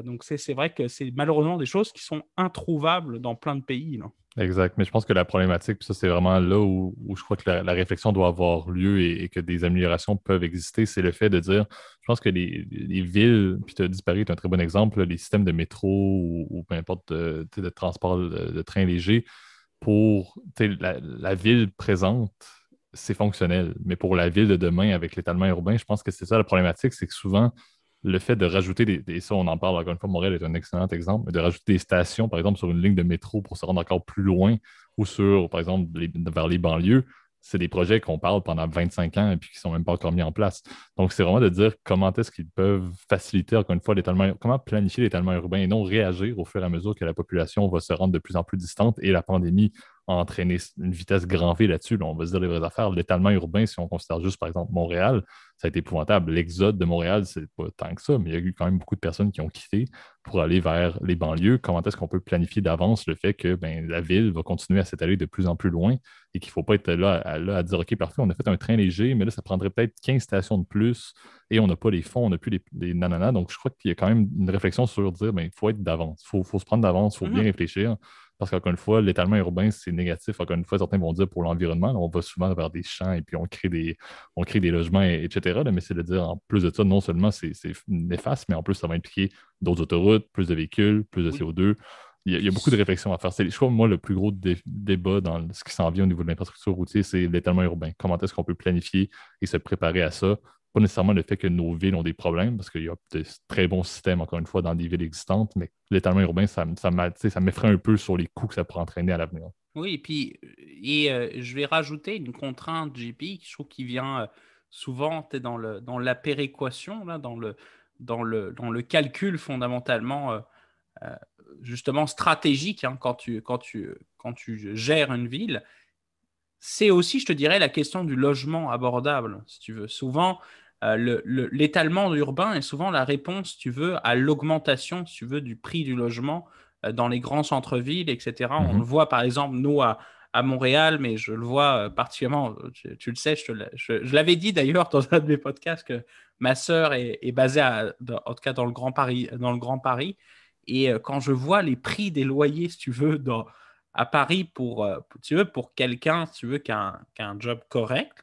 Donc c'est vrai que c'est malheureusement des choses qui sont introuvables dans plein de pays. Exact. Mais je pense que la problématique, ça, c'est vraiment là où, je crois que la, réflexion doit avoir lieu et, que des améliorations peuvent exister, c'est le fait de dire, je pense que les, villes, puis tu as Paris est un très bon exemple, les systèmes de métro ou, peu importe euh, de, transport de, de, train léger, pour la, la ville présente, c'est fonctionnel. Mais pour la ville de demain, avec l'étalement urbain, je pense que c'est ça la problématique, c'est que souvent, le fait de rajouter des. Et ça, on en parle encore une fois, Montréal est un excellent exemple, de rajouter des stations, par exemple, sur une ligne de métro pour se rendre encore plus loin ou sur, par exemple, vers les banlieues, c'est des projets qu'on parle pendant 25 ans et puis qui ne sont même pas encore mis en place. Donc, c'est vraiment de dire comment est-ce qu'ils peuvent faciliter, encore une fois, l'étalement, comment planifier l'étalement urbain et non réagir au fur et à mesure que la population va se rendre de plus en plus distante et la pandémie entraîner une vitesse grand V là-dessus. on va se dire les vraies affaires. L'étalement urbain, si on considère juste, par exemple, Montréal, ça a été épouvantable. L'exode de Montréal, c'est pas tant que ça, mais il y a eu quand même beaucoup de personnes qui ont quitté pour aller vers les banlieues. Comment est-ce qu'on peut planifier d'avance le fait que ben, la ville va continuer à s'étaler de plus en plus loin et qu'il ne faut pas être là à, dire OK, parfait, on a fait un train léger, mais là, ça prendrait peut-être 15 stations de plus et on n'a pas les fonds, on n'a plus les, nanana. » Donc, je crois qu'il y a quand même une réflexion sur dire ben, il faut être d'avance, il faut, se prendre d'avance, il faut mm-hmm. bien réfléchir. Parce qu'encore une fois, l'étalement urbain, c'est négatif. Encore une fois, certains vont dire pour l'environnement, on va souvent vers des champs et puis on crée des, on crée des logements, etc. Mais c'est de dire, en plus de ça, non seulement c'est néfaste, mais en plus, ça va impliquer d'autres autoroutes, plus de véhicules, plus de CO2. Il y, a, beaucoup de réflexions à faire. Je crois, moi, le plus gros débat dans ce qui s'en vient au niveau de l'infrastructure routière, c'est l'étalement urbain. Comment est-ce qu'on peut planifier et se préparer à ça? nécessairement le fait que nos villes ont des problèmes, parce qu'il y a de très bons systèmes, encore une fois, dans des villes existantes, mais l'étalement urbain, ça, ça m'effraie un peu sur les coûts que ça pourrait entraîner à l'avenir. Oui, et puis euh, et, euh, je vais rajouter une contrainte, JP, je trouve qui vient euh, souvent es dans, le, dans la péréquation, là, dans, le, dans, le, dans le calcul fondamentalement. justement stratégique hein, quand, tu, quand, tu, quand tu gères une ville, c'est aussi, je te dirais, la question du logement abordable, si tu veux. Souvent, euh, l'étalement urbain est souvent la réponse, tu veux, à l'augmentation, tu veux, du prix du logement euh, dans les grands centres-villes, etc. On mmh le voit, par exemple, nous, à, Montréal, mais je le vois euh, particulièrement, tu, le sais, je, l'avais dit d'ailleurs dans un de mes podcasts que ma sœur est, basée, dans, en tout cas dans le Grand Paris. Dans le Grand Paris et quand je vois les prix des loyers, si tu veux, à Paris pour, tu veux, pour quelqu'un, tu veux, qui a un, job correct,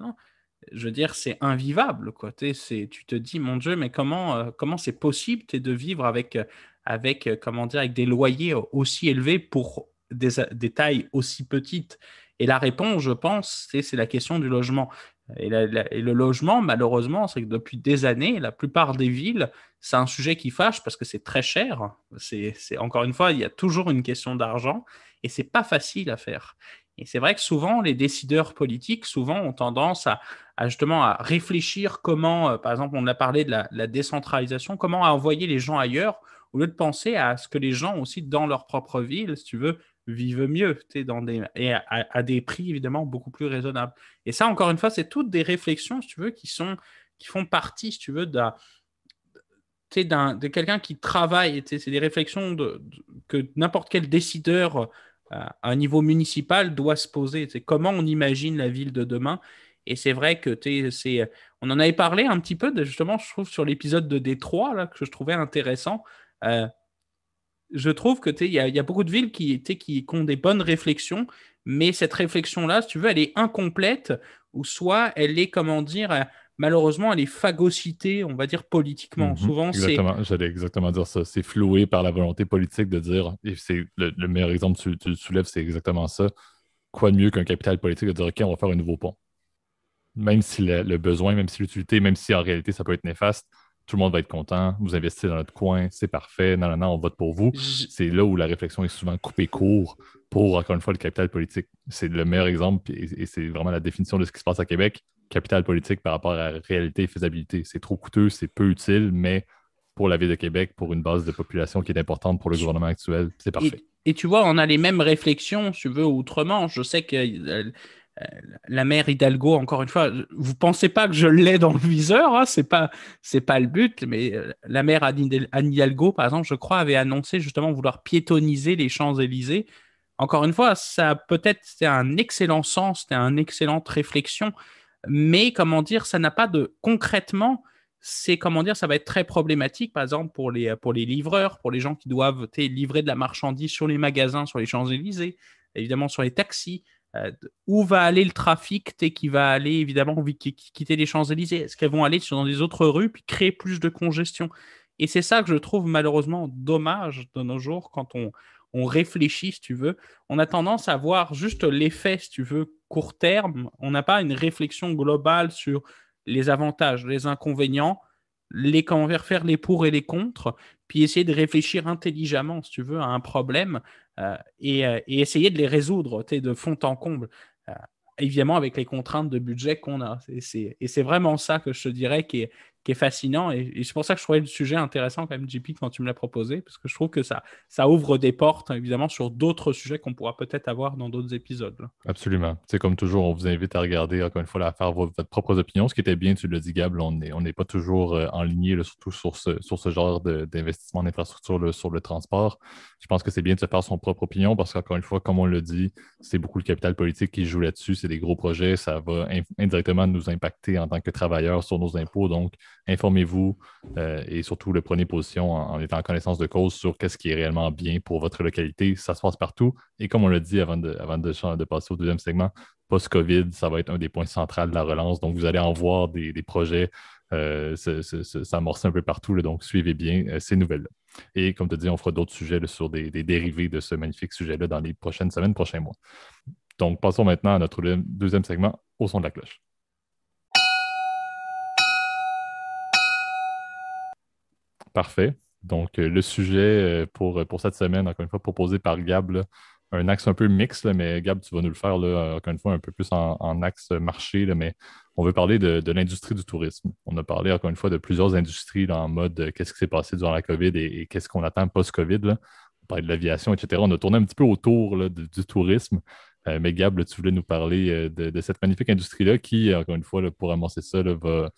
je veux dire, c'est invivable. Quoi. C'est, tu te dis, mon Dieu, mais comment, euh, comment c'est possible de vivre avec, euh, avec, euh, comment dire, avec des loyers aussi élevés pour des, tailles aussi petites Et la réponse, je pense, c'est, la question du logement. Et, et, le logement, malheureusement, c'est que depuis des années, la plupart des villes, c'est un sujet qui fâche parce que c'est très cher. c'est encore une fois, il y a toujours une question d'argent et c'est pas facile à faire. Et c'est vrai que souvent, les décideurs politiques, souvent, ont tendance à, justement à réfléchir comment, euh, par exemple, on a parlé de la, décentralisation, comment à envoyer les gens ailleurs, au lieu de penser à ce que les gens aussi, dans leur propre ville, si tu veux, vivent mieux, dans des, et à, des prix, évidemment, beaucoup plus raisonnables. Et ça, encore une fois, c'est toutes des réflexions, si tu veux, qui, sont, qui font partie, si tu veux, de de quelqu'un qui travaille, c'est des réflexions de, que n'importe quel décideur à euh, un niveau municipal doit se poser. C'est Comment on imagine la ville de demain et c'est vrai que c'est, euh, on en avait parlé un petit peu de, justement, je trouve sur l'épisode de Détroit là, que je trouvais intéressant. Euh, je trouve que il y, a beaucoup de villes qui, qui ont des bonnes réflexions, mais cette réflexion là, si tu veux, elle est incomplète ou soit elle est comment dire, malheureusement, elle est phagocytée, on va dire, politiquement. Mhm, souvent, c'est. J'allais exactement dire ça. C'est floué par la volonté politique de dire, et c'est le, meilleur exemple que tu, soulèves, c'est exactement ça. Quoi de mieux qu'un capital politique de dire, OK, on va faire un nouveau pont. Même si le, le besoin, même si l'utilité, même si en réalité ça peut être néfaste, tout le monde va être content, vous investissez dans notre coin, c'est parfait, non, non, non, on vote pour vous. C'est là où la réflexion est souvent coupée court pour, encore une fois, le capital politique. C'est le meilleur exemple et, c'est vraiment la définition de ce qui se passe à Québec capital politique par rapport à réalité et faisabilité. C'est trop coûteux, c'est peu utile, mais pour la ville de Québec, pour une base de population qui est importante pour le gouvernement actuel, c'est parfait. Et, tu vois, on a les mêmes réflexions, si tu veux, autrement, Je sais que euh, euh, la maire Hidalgo, encore une fois, vous pensez pas que je l'ai dans le viseur, hein, c'est pas c'est pas le but, mais euh, la maire Anne Hidalgo, par exemple, je crois, avait annoncé justement vouloir piétoniser les Champs Élysées. Encore une fois, ça peut-être c'était un excellent sens, c'était une excellente réflexion, mais comment dire, ça n'a pas de concrètement. C'est comment dire, ça va être très problématique, par exemple pour les pour les livreurs, pour les gens qui doivent livrer de la marchandise sur les magasins, sur les Champs Élysées, évidemment sur les taxis. Euh, où va aller le trafic qui va aller évidemment quitter les Champs Élysées Est-ce qu'elles vont aller dans des autres rues puis créer plus de congestion Et c'est ça que je trouve malheureusement dommage de nos jours quand on, on réfléchit, si tu veux. On a tendance à voir juste l'effet, si tu veux, court terme. On n'a pas une réflexion globale sur les avantages, les inconvénients, les comment faire les pour et les contre, puis essayer de réfléchir intelligemment, si tu veux, à un problème euh, euh, et, essayer de les résoudre de fond en comble. Euh, évidemment, avec les contraintes de budget qu'on a. Et c'est vraiment ça que je te dirais qui est, qui est fascinant. Et, c'est pour ça que je trouvais le sujet intéressant quand même, JP, quand tu me l'as proposé, parce que je trouve que ça, ça ouvre des portes, hein, évidemment, sur d'autres sujets qu'on pourra peut-être avoir dans d'autres épisodes. Absolument. C'est comme toujours, on vous invite à regarder, encore une fois, la faire votre propre opinion. Ce qui était bien, tu le dis Gab, on n'est pas toujours euh, en ligne, surtout sur ce, sur ce genre d'investissement d'infrastructure sur le transport. Je pense que c'est bien de se faire son propre opinion parce qu'encore une fois, comme on le dit, c'est beaucoup le capital politique qui joue là-dessus. C'est des gros projets. Ça va indirectement nous impacter en tant que travailleurs sur nos impôts. Donc, informez-vous euh, et surtout le prenez position en, étant en connaissance de cause sur qu'est-ce qui est réellement bien pour votre localité. Ça se passe partout. Et comme on l'a dit avant, de, passer au deuxième segment, post-COVID, ça va être un des points centraux de la relance. Donc, vous allez en voir des, projets euh, s'amorcer un peu partout. donc, suivez bien euh, ces nouvelles-là. Et comme tu dis, on fera d'autres sujets sur des, des, dérivés de ce magnifique sujet-là dans les prochaines semaines, prochains mois. Donc, passons maintenant à notre deuxième segment, au son de la cloche. Parfait. Donc, euh, le sujet euh, pour, euh, pour cette semaine, encore une fois, proposé par Gab, un axe un peu mixte, mais Gab, tu vas nous le faire, encore une fois, un peu plus en, axe marché, mais on veut parler de, l'industrie du tourisme. On a parlé, encore une fois, de plusieurs industries en mode qu'est-ce qui s'est passé durant la COVID et, qu'est-ce qu'on attend post-COVID. On parlait de l'aviation, etc. On a tourné un petit peu autour du tourisme. mais Gab, tu voulais nous parler de, de cette magnifique industrie-là qui, encore une fois, pour amorcer ça, va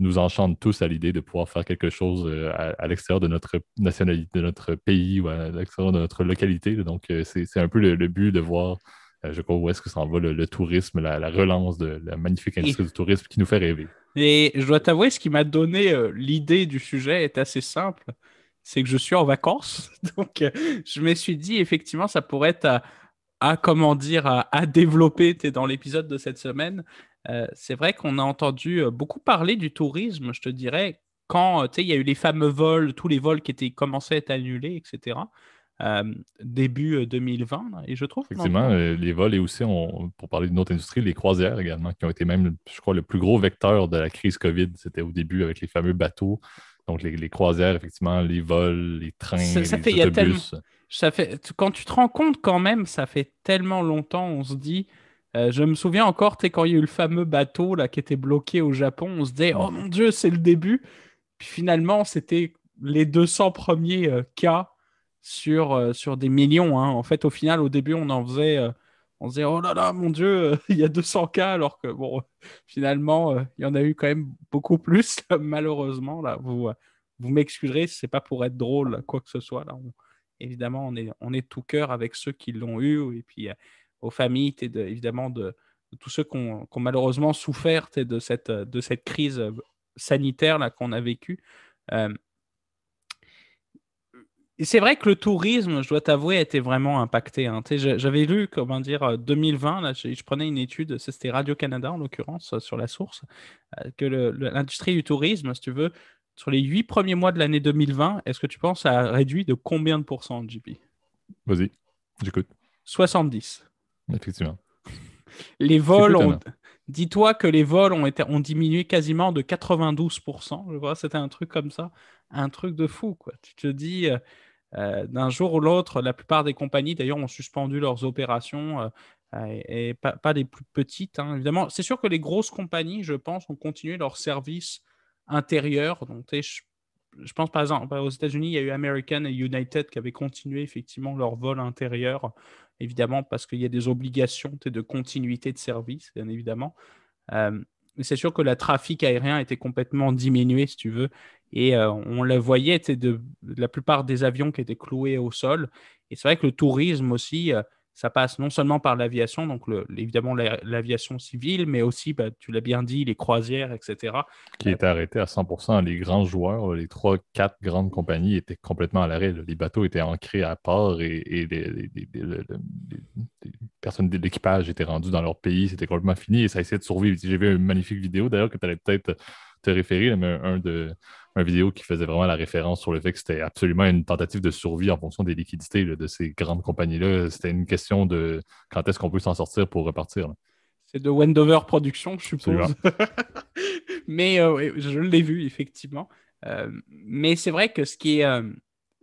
nous enchante tous à l'idée de pouvoir faire quelque chose euh, à, l'extérieur de notre nationalité, de notre pays ou à l'extérieur de notre localité. Donc, euh, c'est un peu le, but de voir, euh, je crois, où est-ce que s'en va le, tourisme, la, relance de la magnifique industrie du tourisme qui nous fait rêver. Et je dois t'avouer, ce qui m'a donné l'idée du sujet est assez simple. C'est que je suis en vacances. Donc, je me suis dit, effectivement, ça pourrait être à, comment dire, à, à développer. Tu es dans l'épisode de cette semaine. Euh, c'est vrai qu'on a entendu euh, beaucoup parler du tourisme, je te dirais, quand euh, il y a eu les fameux vols, tous les vols qui étaient commençaient à être annulés, etc. début 2020. Et je trouve. Effectivement, les vols et aussi, on, pour parler d'une autre industrie, les croisières également, qui ont été même, je crois, le plus gros vecteur de la crise COVID. C'était au début avec les fameux bateaux. Donc, les, croisières, effectivement, les vols, les trains, les ça fait, quand tu te rends compte, quand même, ça fait tellement longtemps, on se dit, euh, je me souviens encore, quand il y a eu le fameux bateau là, qui était bloqué au Japon, on se disait Oh mon Dieu, c'est le début. Puis finalement, c'était les 200 premiers euh, cas sur, euh, sur des millions. Hein. En fait, au final, au début, on en faisait. on se disait Oh là là, mon Dieu, il y a 200 cas, alors que bon, finalement, il y en a eu quand même beaucoup plus, malheureusement. Là. Vous, vous m'excuserez, c'est pas pour être drôle, quoi que ce soit. Là. évidemment, on est, on est tout cœur avec ceux qui l'ont eu. Et puis aux familles, évidemment de, tous ceux qui ont, malheureusement souffert de cette, de cette crise euh, sanitaire là qu'on a vécue. Euh, c'est vrai que le tourisme, je dois t'avouer, a été vraiment impacté. Hein. J'avais lu, comment dire, 2020, euh, là, je, prenais une étude, c'était Radio-Canada en l'occurrence, sur la source, que l'industrie du tourisme, si tu veux, sur les huit premiers mois de l'année 2020, est-ce que tu penses à a réduit de combien de pourcents, JP Vas-y, j'écoute. 70. Les vols ont. Dis-toi que les vols ont, été, ont diminué quasiment de 92%. Je vois, c'était un truc comme ça. Un truc de fou, Tu te dis. Euh, euh, d'un jour ou l'autre, la plupart des compagnies, d'ailleurs, ont suspendu leurs opérations, euh, et, pas, les plus petites, hein, évidemment. C'est sûr que les grosses compagnies, je pense, ont continué leur service intérieur. Donc, je je pense par exemple aux États-Unis, il y a eu American et United qui avaient continué effectivement leur vol intérieur, évidemment parce qu'il y a des obligations de continuité de service, bien évidemment. Euh, c'est sûr que le trafic aérien était complètement diminué, si tu veux, et euh, on le voyait de, de, la plupart des avions qui étaient cloués au sol. Et c'est vrai que le tourisme aussi, euh, ça passe non seulement par l'aviation, donc évidemment l'aviation civile, mais aussi, bah, tu l'as bien dit, les croisières, etc. Qui euh, était arrêté à 100 Les grands joueurs, euh, les trois, quatre grandes compagnies étaient complètement à l'arrêt. Les bateaux étaient ancrés à part et, les, personnes de l'équipage étaient rendues dans leur pays. C'était complètement fini et ça essayait de survivre. J'ai vu une magnifique vidéo d'ailleurs que tu allais peut-être te référer, mais un de un vidéo qui faisait vraiment la référence sur le fait que c'était absolument une tentative de survie en fonction des liquidités de ces grandes compagnies-là. C'était une question de quand est-ce qu'on peut s'en sortir pour repartir. C'est de Wendover Productions, je suppose. mais euh, je l'ai vu, effectivement. Euh, mais c'est vrai que ce qui, est, euh,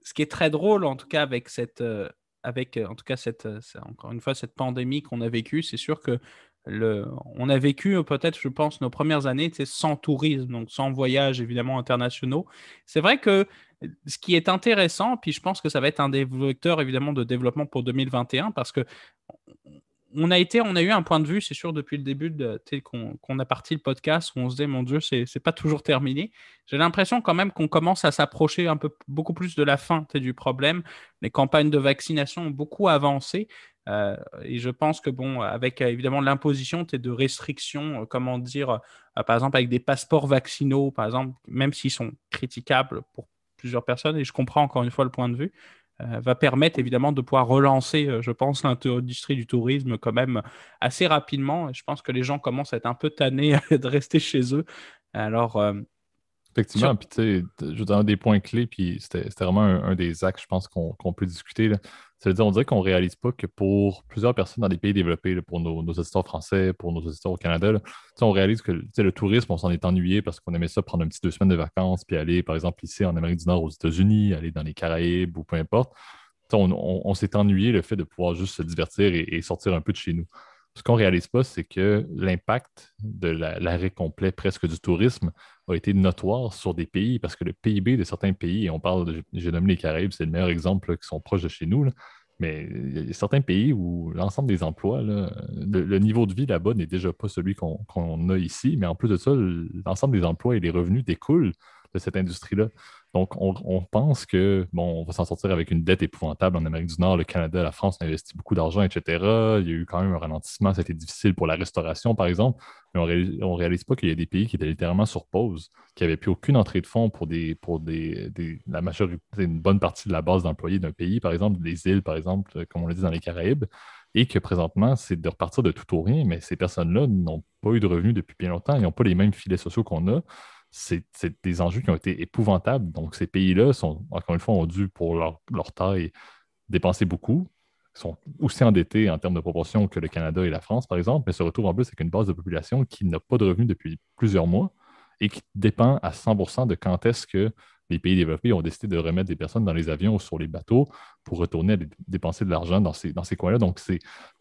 ce qui est très drôle, en tout cas, avec cette, avec, en tout cas, cette, encore une fois, cette pandémie qu'on a vécue, c'est sûr que on a vécu euh, peut-être, je pense, nos premières années sans tourisme, donc sans voyages évidemment internationaux. C'est vrai que euh, ce qui est intéressant, puis je pense que ça va être un des vecteurs évidemment de développement pour 2021, parce que on a été, on a eu un point de vue, c'est sûr, depuis le début de, qu'on, a parti le podcast, où on se dit, mon Dieu, c'est, c'est pas toujours terminé. J'ai l'impression quand même qu'on commence à s'approcher un peu beaucoup plus de la fin du problème. Les campagnes de vaccination ont beaucoup avancé. Euh, et je pense que, bon, avec euh, évidemment l'imposition de restrictions, euh, comment dire, par exemple, avec des passeports vaccinaux, par exemple, même s'ils sont critiquables pour plusieurs personnes, et je comprends encore une fois le point de vue, va permettre évidemment de pouvoir relancer, je pense, l'industrie du tourisme quand même assez rapidement. je pense que les gens commencent à être un peu tannés de rester chez eux. Alors, Effectivement, puis tu sais, un des points clés, puis c'était vraiment un, des axes, je pense, qu'on peut discuter. C'est-à-dire, on dirait qu'on ne réalise pas que pour plusieurs personnes dans des pays développés, pour nos, nos, auditeurs français, pour nos auditeurs au Canada, on réalise que le tourisme, on s'en est ennuyé parce qu'on aimait ça prendre un petit deux semaines de vacances, puis aller, par exemple, ici en Amérique du Nord, aux États-Unis, aller dans les Caraïbes ou peu importe. on, s'est ennuyé le fait de pouvoir juste se divertir et sortir un peu de chez nous. Ce qu'on ne réalise pas, c'est que l'impact de l'arrêt complet presque du tourisme a été notoire sur des pays, parce que le PIB de certains pays, et on parle, j'ai nommé les Caraïbes, c'est le meilleur exemple qui sont proches de chez nous, mais il y a certains pays où l'ensemble des emplois, le, niveau de vie là-bas n'est déjà pas celui qu'on a ici, mais en plus de ça, l'ensemble des emplois et les revenus découlent cette industrie-là. Donc, on, pense que, bon, on va s'en sortir avec une dette épouvantable en Amérique du Nord, le Canada, la France investit beaucoup d'argent, etc. Il y a eu quand même un ralentissement, c'était difficile pour la restauration, par exemple, mais on ne réalise, pas qu'il y a des pays qui étaient littéralement sur pause, qui n'avaient plus aucune entrée de fonds pour, des, pour la majorité, une bonne partie de la base d'employés d'un pays, par exemple, des îles, par exemple, euh, comme on le dit dans les Caraïbes, et que présentement, c'est de repartir de tout au rien, mais ces personnes-là n'ont pas eu de revenus depuis bien longtemps, ils n'ont pas les mêmes filets sociaux qu'on a c'est des enjeux qui ont été épouvantables. Donc, ces pays-là, sont, encore une fois, ont dû, pour leur, taille, dépenser beaucoup, sont aussi endettés en termes de proportion que le Canada et la France, par exemple, mais se retrouvent en plus avec une base de population qui n'a pas de revenus depuis plusieurs mois et qui dépend à 100 de quand est-ce que les pays développés ont décidé de remettre des personnes dans les avions ou sur les bateaux pour retourner dépenser de l'argent dans ces, dans ces coins-là. Donc,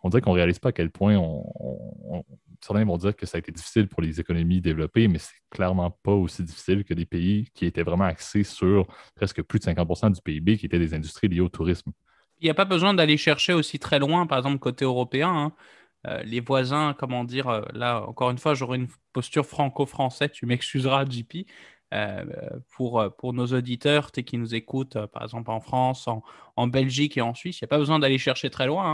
on dirait qu'on ne réalise pas à quel point on, certains vont dire que ça a été difficile pour les économies développées, mais c'est clairement pas aussi difficile que des pays qui étaient vraiment axés sur presque plus de 50 du PIB qui étaient des industries liées au tourisme. Il n'y a pas besoin d'aller chercher aussi très loin, par exemple, côté européen. Hein. Euh, les voisins, comment dire, euh, là, encore une fois, j'aurai une posture franco-française, tu m'excuseras, JP, euh, pour, euh, pour nos auditeurs qui nous écoutent, euh, par exemple en France, en, en Belgique et en Suisse, il n'y a pas besoin d'aller chercher très loin.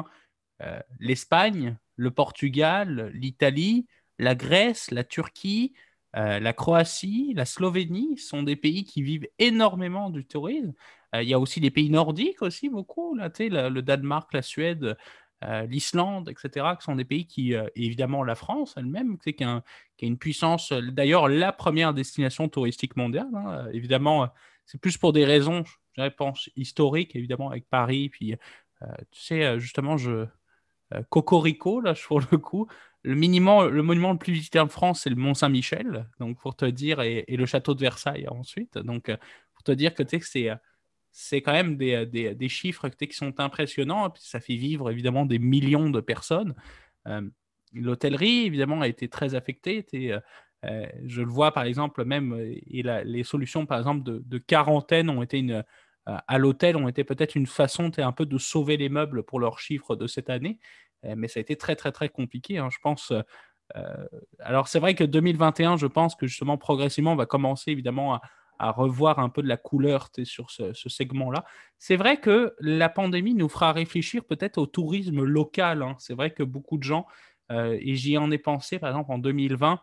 Hein. L'Espagne, le Portugal, l'Italie, la Grèce, la Turquie, la Croatie, la Slovénie sont des pays qui vivent énormément du tourisme. Il y a aussi les pays nordiques aussi beaucoup, là, le Danemark, la Suède, euh, l'Islande, etc., qui sont des pays qui, euh, évidemment, la France elle-même, qui, qui, a une puissance, euh, d'ailleurs, la première destination touristique mondiale. Hein, évidemment, c'est plus pour des raisons, je pense, historiques, évidemment, avec Paris. Puis, tu sais, justement, je. Cocorico, là, pour le coup. Le, minimum, le monument le plus visité en France, c'est le Mont-Saint-Michel, donc pour te dire, et, le château de Versailles ensuite. Donc, pour te dire que tu c'est c'est quand même des, euh, chiffres qui sont impressionnants. Puis ça fait vivre évidemment des millions de personnes. Euh, l'hôtellerie, évidemment, a été très affectée. Euh, je le vois par exemple, même les solutions par exemple de, quarantaine ont été une, à l'hôtel ont été peut-être une façon un peu de sauver les meubles pour leurs chiffres de cette année. mais ça a été très, très, très compliqué. Hein. je pense. alors, c'est vrai que 2021, je pense que justement, progressivement, on va commencer évidemment à, à revoir un peu de la couleur sur ce, segment-là. C'est vrai que la pandémie nous fera réfléchir peut-être au tourisme local. Hein. C'est vrai que beaucoup de gens, euh, et j'y en ai pensé par exemple en 2020,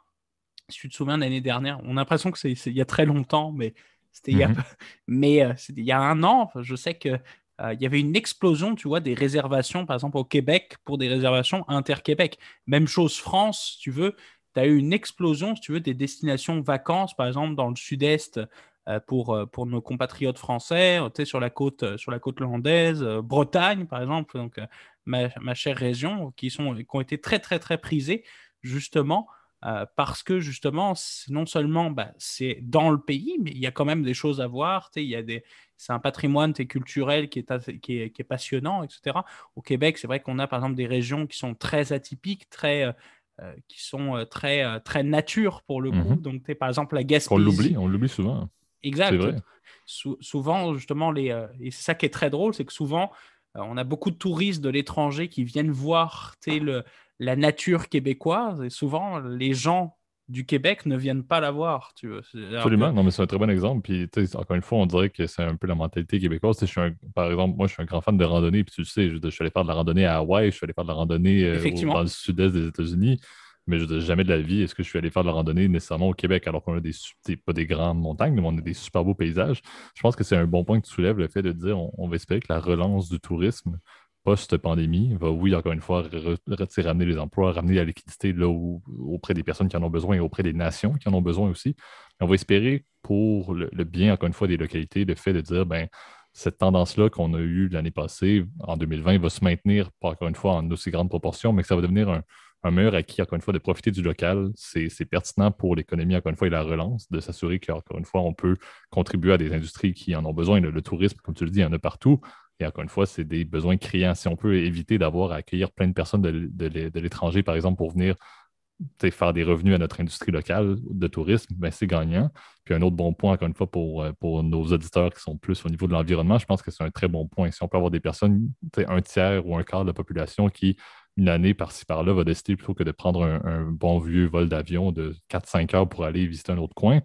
si tu te souviens l'année dernière, on a l'impression que c'est il y a très longtemps, mais c'était il, y a mhm. euh, un an, je sais que euh, il y avait une explosion, tu vois, des réservations, par exemple au Québec, pour des réservations inter-Québec. Même chose France, tu veux, tu as eu une explosion, si tu veux, des destinations vacances, par exemple, dans le sud-est. Euh, pour, euh, pour nos compatriotes français, euh, sur la côte, sur la côte landaise, Bretagne par exemple, donc ma, ma, chère région, qui, sont, qui ont été très très très prisées justement parce que justement, non seulement bah, c'est dans le pays, mais il y a quand même des choses à voir. Il y a des, c'est un patrimoine culturel qui est, qui est, qui est passionnant, etc. Au Québec, c'est vrai qu'on a par exemple des régions qui sont très atypiques, très, euh, qui sont euh, très, euh, très nature pour le coup. Mhm. Donc, tu par exemple la Gaspésie. On l'oublie, on l'oublie souvent. Exact. Vrai. souvent, justement, les, et c'est ça qui est très drôle, c'est que souvent, on a beaucoup de touristes de l'étranger qui viennent voir le, la nature québécoise. Et souvent, les gens du Québec ne viennent pas l'avoir. voir. Tu vois. Absolument, non, mais c'est un très bon exemple. Puis, encore une fois, on dirait que c'est un peu la mentalité québécoise. Je suis par exemple, moi, je suis un grand fan de randonnée, puis tu le sais, je, suis allé faire de la randonnée à Hawaï, je suis allé faire de la randonnée euh, au, dans le sud-est des États-Unis, mais je, jamais de la vie est-ce que je suis allé faire de la randonnée nécessairement au Québec, alors qu'on a des, pas des grandes montagnes, mais on a des super beaux paysages. Je pense que c'est un bon point que tu soulèves, le fait de dire on, on va espérer que la relance du tourisme post-pandémie va, oui, encore une fois, ramener les emplois, ramener la liquidité là où, auprès des personnes qui en ont besoin et auprès des nations qui en ont besoin aussi. on va espérer pour le, bien, encore une fois, des localités, le fait de dire, ben, cette tendance-là qu'on a eue l'année passée, en 2020, va se maintenir, encore une fois, en aussi grande proportion, mais que ça va devenir un, mur à qui encore une fois, de profiter du local. C'est pertinent pour l'économie, encore une fois, et la relance, de s'assurer qu'encore une fois, on peut contribuer à des industries qui en ont besoin. Le, le tourisme, comme tu le dis, il y en a partout. Et encore une fois, c'est des besoins criants. Si on peut éviter d'avoir à accueillir plein de personnes de, l'étranger, par exemple, pour venir faire des revenus à notre industrie locale de tourisme, ben c'est gagnant. Puis un autre bon point, encore une fois, euh, pour, nos auditeurs qui sont plus au niveau de l'environnement, je pense que c'est un très bon point. Si on peut avoir des personnes, un tiers ou un quart de la population qui, une année par-ci par-là, va décider plutôt que de prendre un bon vieux vol d'avion de 4-5 heures pour aller visiter un autre coin,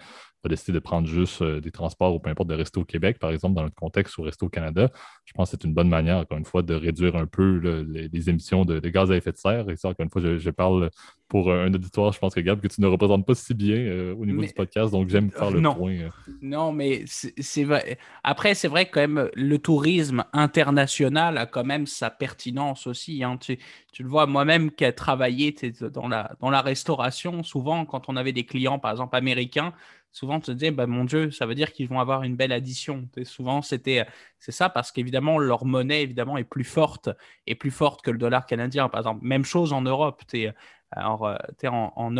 d'essayer de prendre juste euh, des transports ou peu importe de rester au Québec, par exemple, dans notre contexte ou rester au Canada, je pense que c'est une bonne manière, encore une fois, de réduire un peu les, émissions de, gaz à effet de serre. Et ça, encore une fois, je, parle pour un auditoire, je pense que Gab, que tu ne représentes pas si bien euh, au niveau du podcast, donc j'aime faire le point. Euh. Non, mais c'est vrai. Après, c'est vrai que quand même, le tourisme international a quand même sa pertinence aussi. Hein. Tu, le vois moi-même qui a travaillé dans la, dans la restauration, souvent quand on avait des clients, par exemple, américains, souvent tu te dire bah, mon Dieu, ça veut dire qu'ils vont avoir une belle addition. souvent, c'était, euh, c'est ça parce qu'évidemment, leur monnaie, évidemment, est plus forte, et plus forte que le dollar canadien, par exemple. Même chose en Europe. Euh, alors, es euh, en,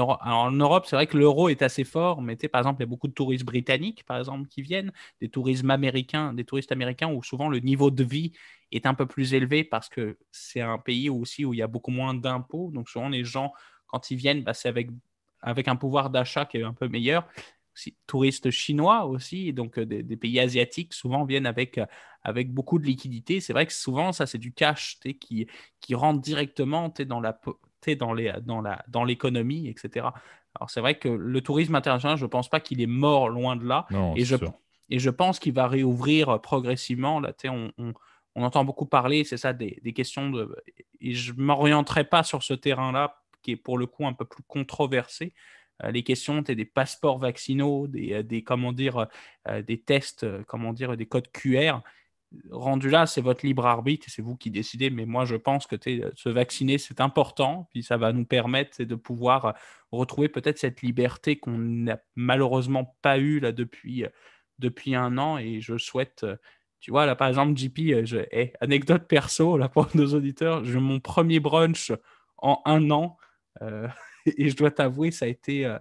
Europe, c'est vrai que l'euro est assez fort, mais par exemple, il y a beaucoup de touristes britanniques, par exemple, qui viennent, des touristes américains, des touristes américains où souvent le niveau de vie est un peu plus élevé parce que c'est un pays aussi où il y a beaucoup moins d'impôts. Donc, souvent, les gens, quand ils viennent, bah, c'est avec avec un pouvoir d'achat qui est un peu meilleur touristes chinois aussi, donc euh, des, pays asiatiques souvent viennent avec, euh, avec beaucoup de liquidités. C'est vrai que souvent, ça, c'est du cash qui, qui rentre directement es, dans la dans les euh, dans la dans l'économie etc alors c'est vrai que le tourisme international je pense pas qu'il est mort loin de là et je et je pense qu'il va réouvrir progressivement là on, on, on, entend beaucoup parler c'est ça des, des, questions de et je m'orienterai pas sur ce terrain là qui est pour le coup un peu plus controversé euh, les questions as des passeports vaccinaux, des, euh, des comment dire, euh, des tests, comment dire, des codes QR. Rendu là, c'est votre libre arbitre, c'est vous qui décidez, mais moi je pense que se vacciner, c'est important, puis ça va nous permettre de pouvoir retrouver peut-être cette liberté qu'on n'a malheureusement pas eue là, depuis, depuis un an, et je souhaite tu vois, là, par exemple, JP, eh, anecdote perso, là, pour nos auditeurs, j'ai mon premier brunch en un an. et je dois t'avouer, ça a été. Euh,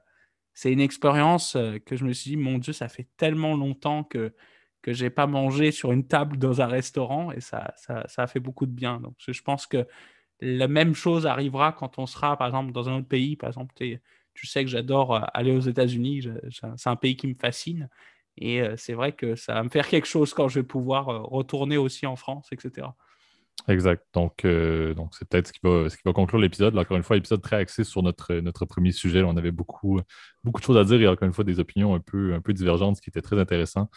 c'est une expérience euh, que je me suis dit, mon Dieu, ça fait tellement longtemps que que j'ai pas mangé sur une table dans un restaurant et ça, ça, ça a fait beaucoup de bien. Donc, je pense que la même chose arrivera quand on sera, par exemple, dans un autre pays. Par exemple, tu sais que j'adore euh, aller aux États-Unis, c'est un pays qui me fascine. Et c'est vrai que ça va me faire quelque chose quand je vais pouvoir retourner aussi en France, etc. Exact. Donc, euh, donc c'est peut-être ce qui va, conclure l'épisode. Encore une fois, épisode très axé sur notre, notre premier sujet. on avait beaucoup, beaucoup de choses à dire et encore une fois, des opinions un peu, un peu divergentes, ce qui était très intéressant.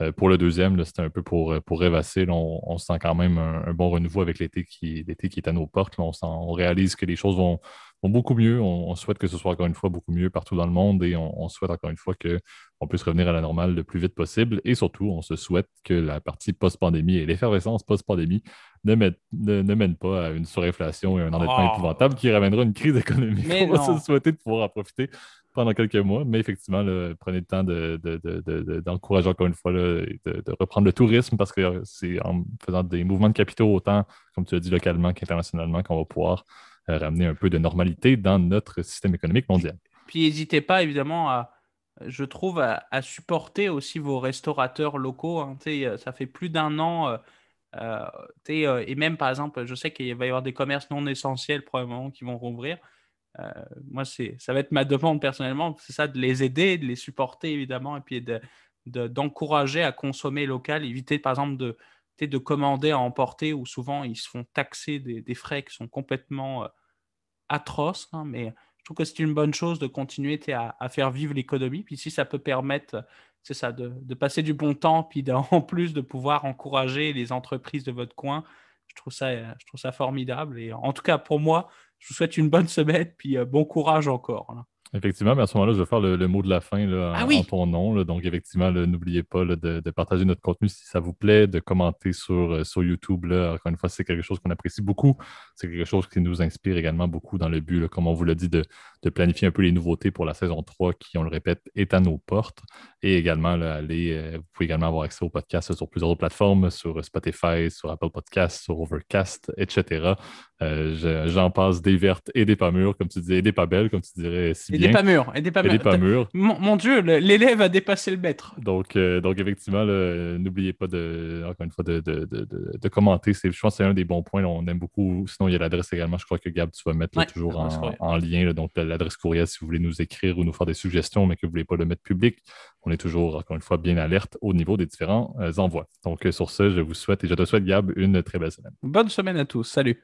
Euh, pour le deuxième, c'était un peu pour, pour rêvasser. on, sent quand même un, bon renouveau avec l'été qui, qui est à nos portes. on réalise que les choses vont, beaucoup mieux. On, souhaite que ce soit encore une fois beaucoup mieux partout dans le monde et on, souhaite encore une fois qu'on puisse revenir à la normale le plus vite possible. Et surtout, on se souhaite que la partie post-pandémie et l'effervescence post-pandémie ne, ne, mène pas à une surinflation et un endettement ah. épouvantable qui ramènera une crise économique. on va se souhaiter de pouvoir en profiter pendant quelques mois, mais effectivement, prenez le temps d'encourager encore une fois, de, reprendre le tourisme parce que c'est en faisant des mouvements de capitaux autant, comme tu as dit, localement qu'internationalement qu'on va pouvoir euh, ramener un peu de normalité dans notre système économique mondial. Puis n'hésitez pas évidemment à, je trouve, à, supporter aussi vos restaurateurs locaux. Hein. Euh, ça fait plus d'un an. Euh, et même par exemple, je sais qu'il va y avoir des commerces non essentiels probablement qui vont rouvrir. moi, c'est, ça va être ma demande personnellement, c'est ça, de les aider, de les supporter évidemment, et puis de, d'encourager à consommer local, éviter par exemple de, de commander à emporter, où souvent ils se font taxer des, frais qui sont complètement euh, atroces. Hein, mais je trouve que c'est une bonne chose de continuer à, faire vivre l'économie. Puis si ça peut permettre, euh, c'est ça, de, passer du bon temps, puis en plus de pouvoir encourager les entreprises de votre coin, je trouve ça, euh, je trouve ça formidable. Et en tout cas, pour moi, je vous souhaite une bonne semaine, puis bon courage encore. Hein. Effectivement, mais à ce moment-là, je vais faire le, mot de la fin ah en, ton nom. Donc, effectivement, n'oubliez pas de, partager notre contenu si ça vous plaît, de commenter sur, euh, sur YouTube. Encore une fois, c'est quelque chose qu'on apprécie beaucoup. C'est quelque chose qui nous inspire également beaucoup dans le but, comme on vous l'a dit, de, planifier un peu les nouveautés pour la saison 3 qui, on le répète, est à nos portes. Et également, allez, euh, vous pouvez également avoir accès au podcast sur plusieurs autres plateformes, sur euh, Spotify, sur Apple Podcasts, sur Overcast, etc. J'en passe des vertes et des pas mûres, comme tu disais, et des pas belles, comme tu dirais. Si n'est pas mûr. n'est pas, Mon, Dieu, l'élève a dépassé le maître. Donc, euh, donc effectivement, n'oubliez pas, de, encore une fois, de, commenter. Je pense que c'est un des bons points. on aime beaucoup. Sinon, il y a l'adresse également. Je crois que Gab, tu vas mettre toujours en, lien. donc, l'adresse courriel si vous voulez nous écrire ou nous faire des suggestions, mais que vous ne voulez pas le mettre public. On est toujours, encore une fois, bien alerte au niveau des différents euh, envois. Donc, euh, sur ce, je vous souhaite et je te souhaite, Gab, une très belle semaine. Bonne semaine à tous. Salut.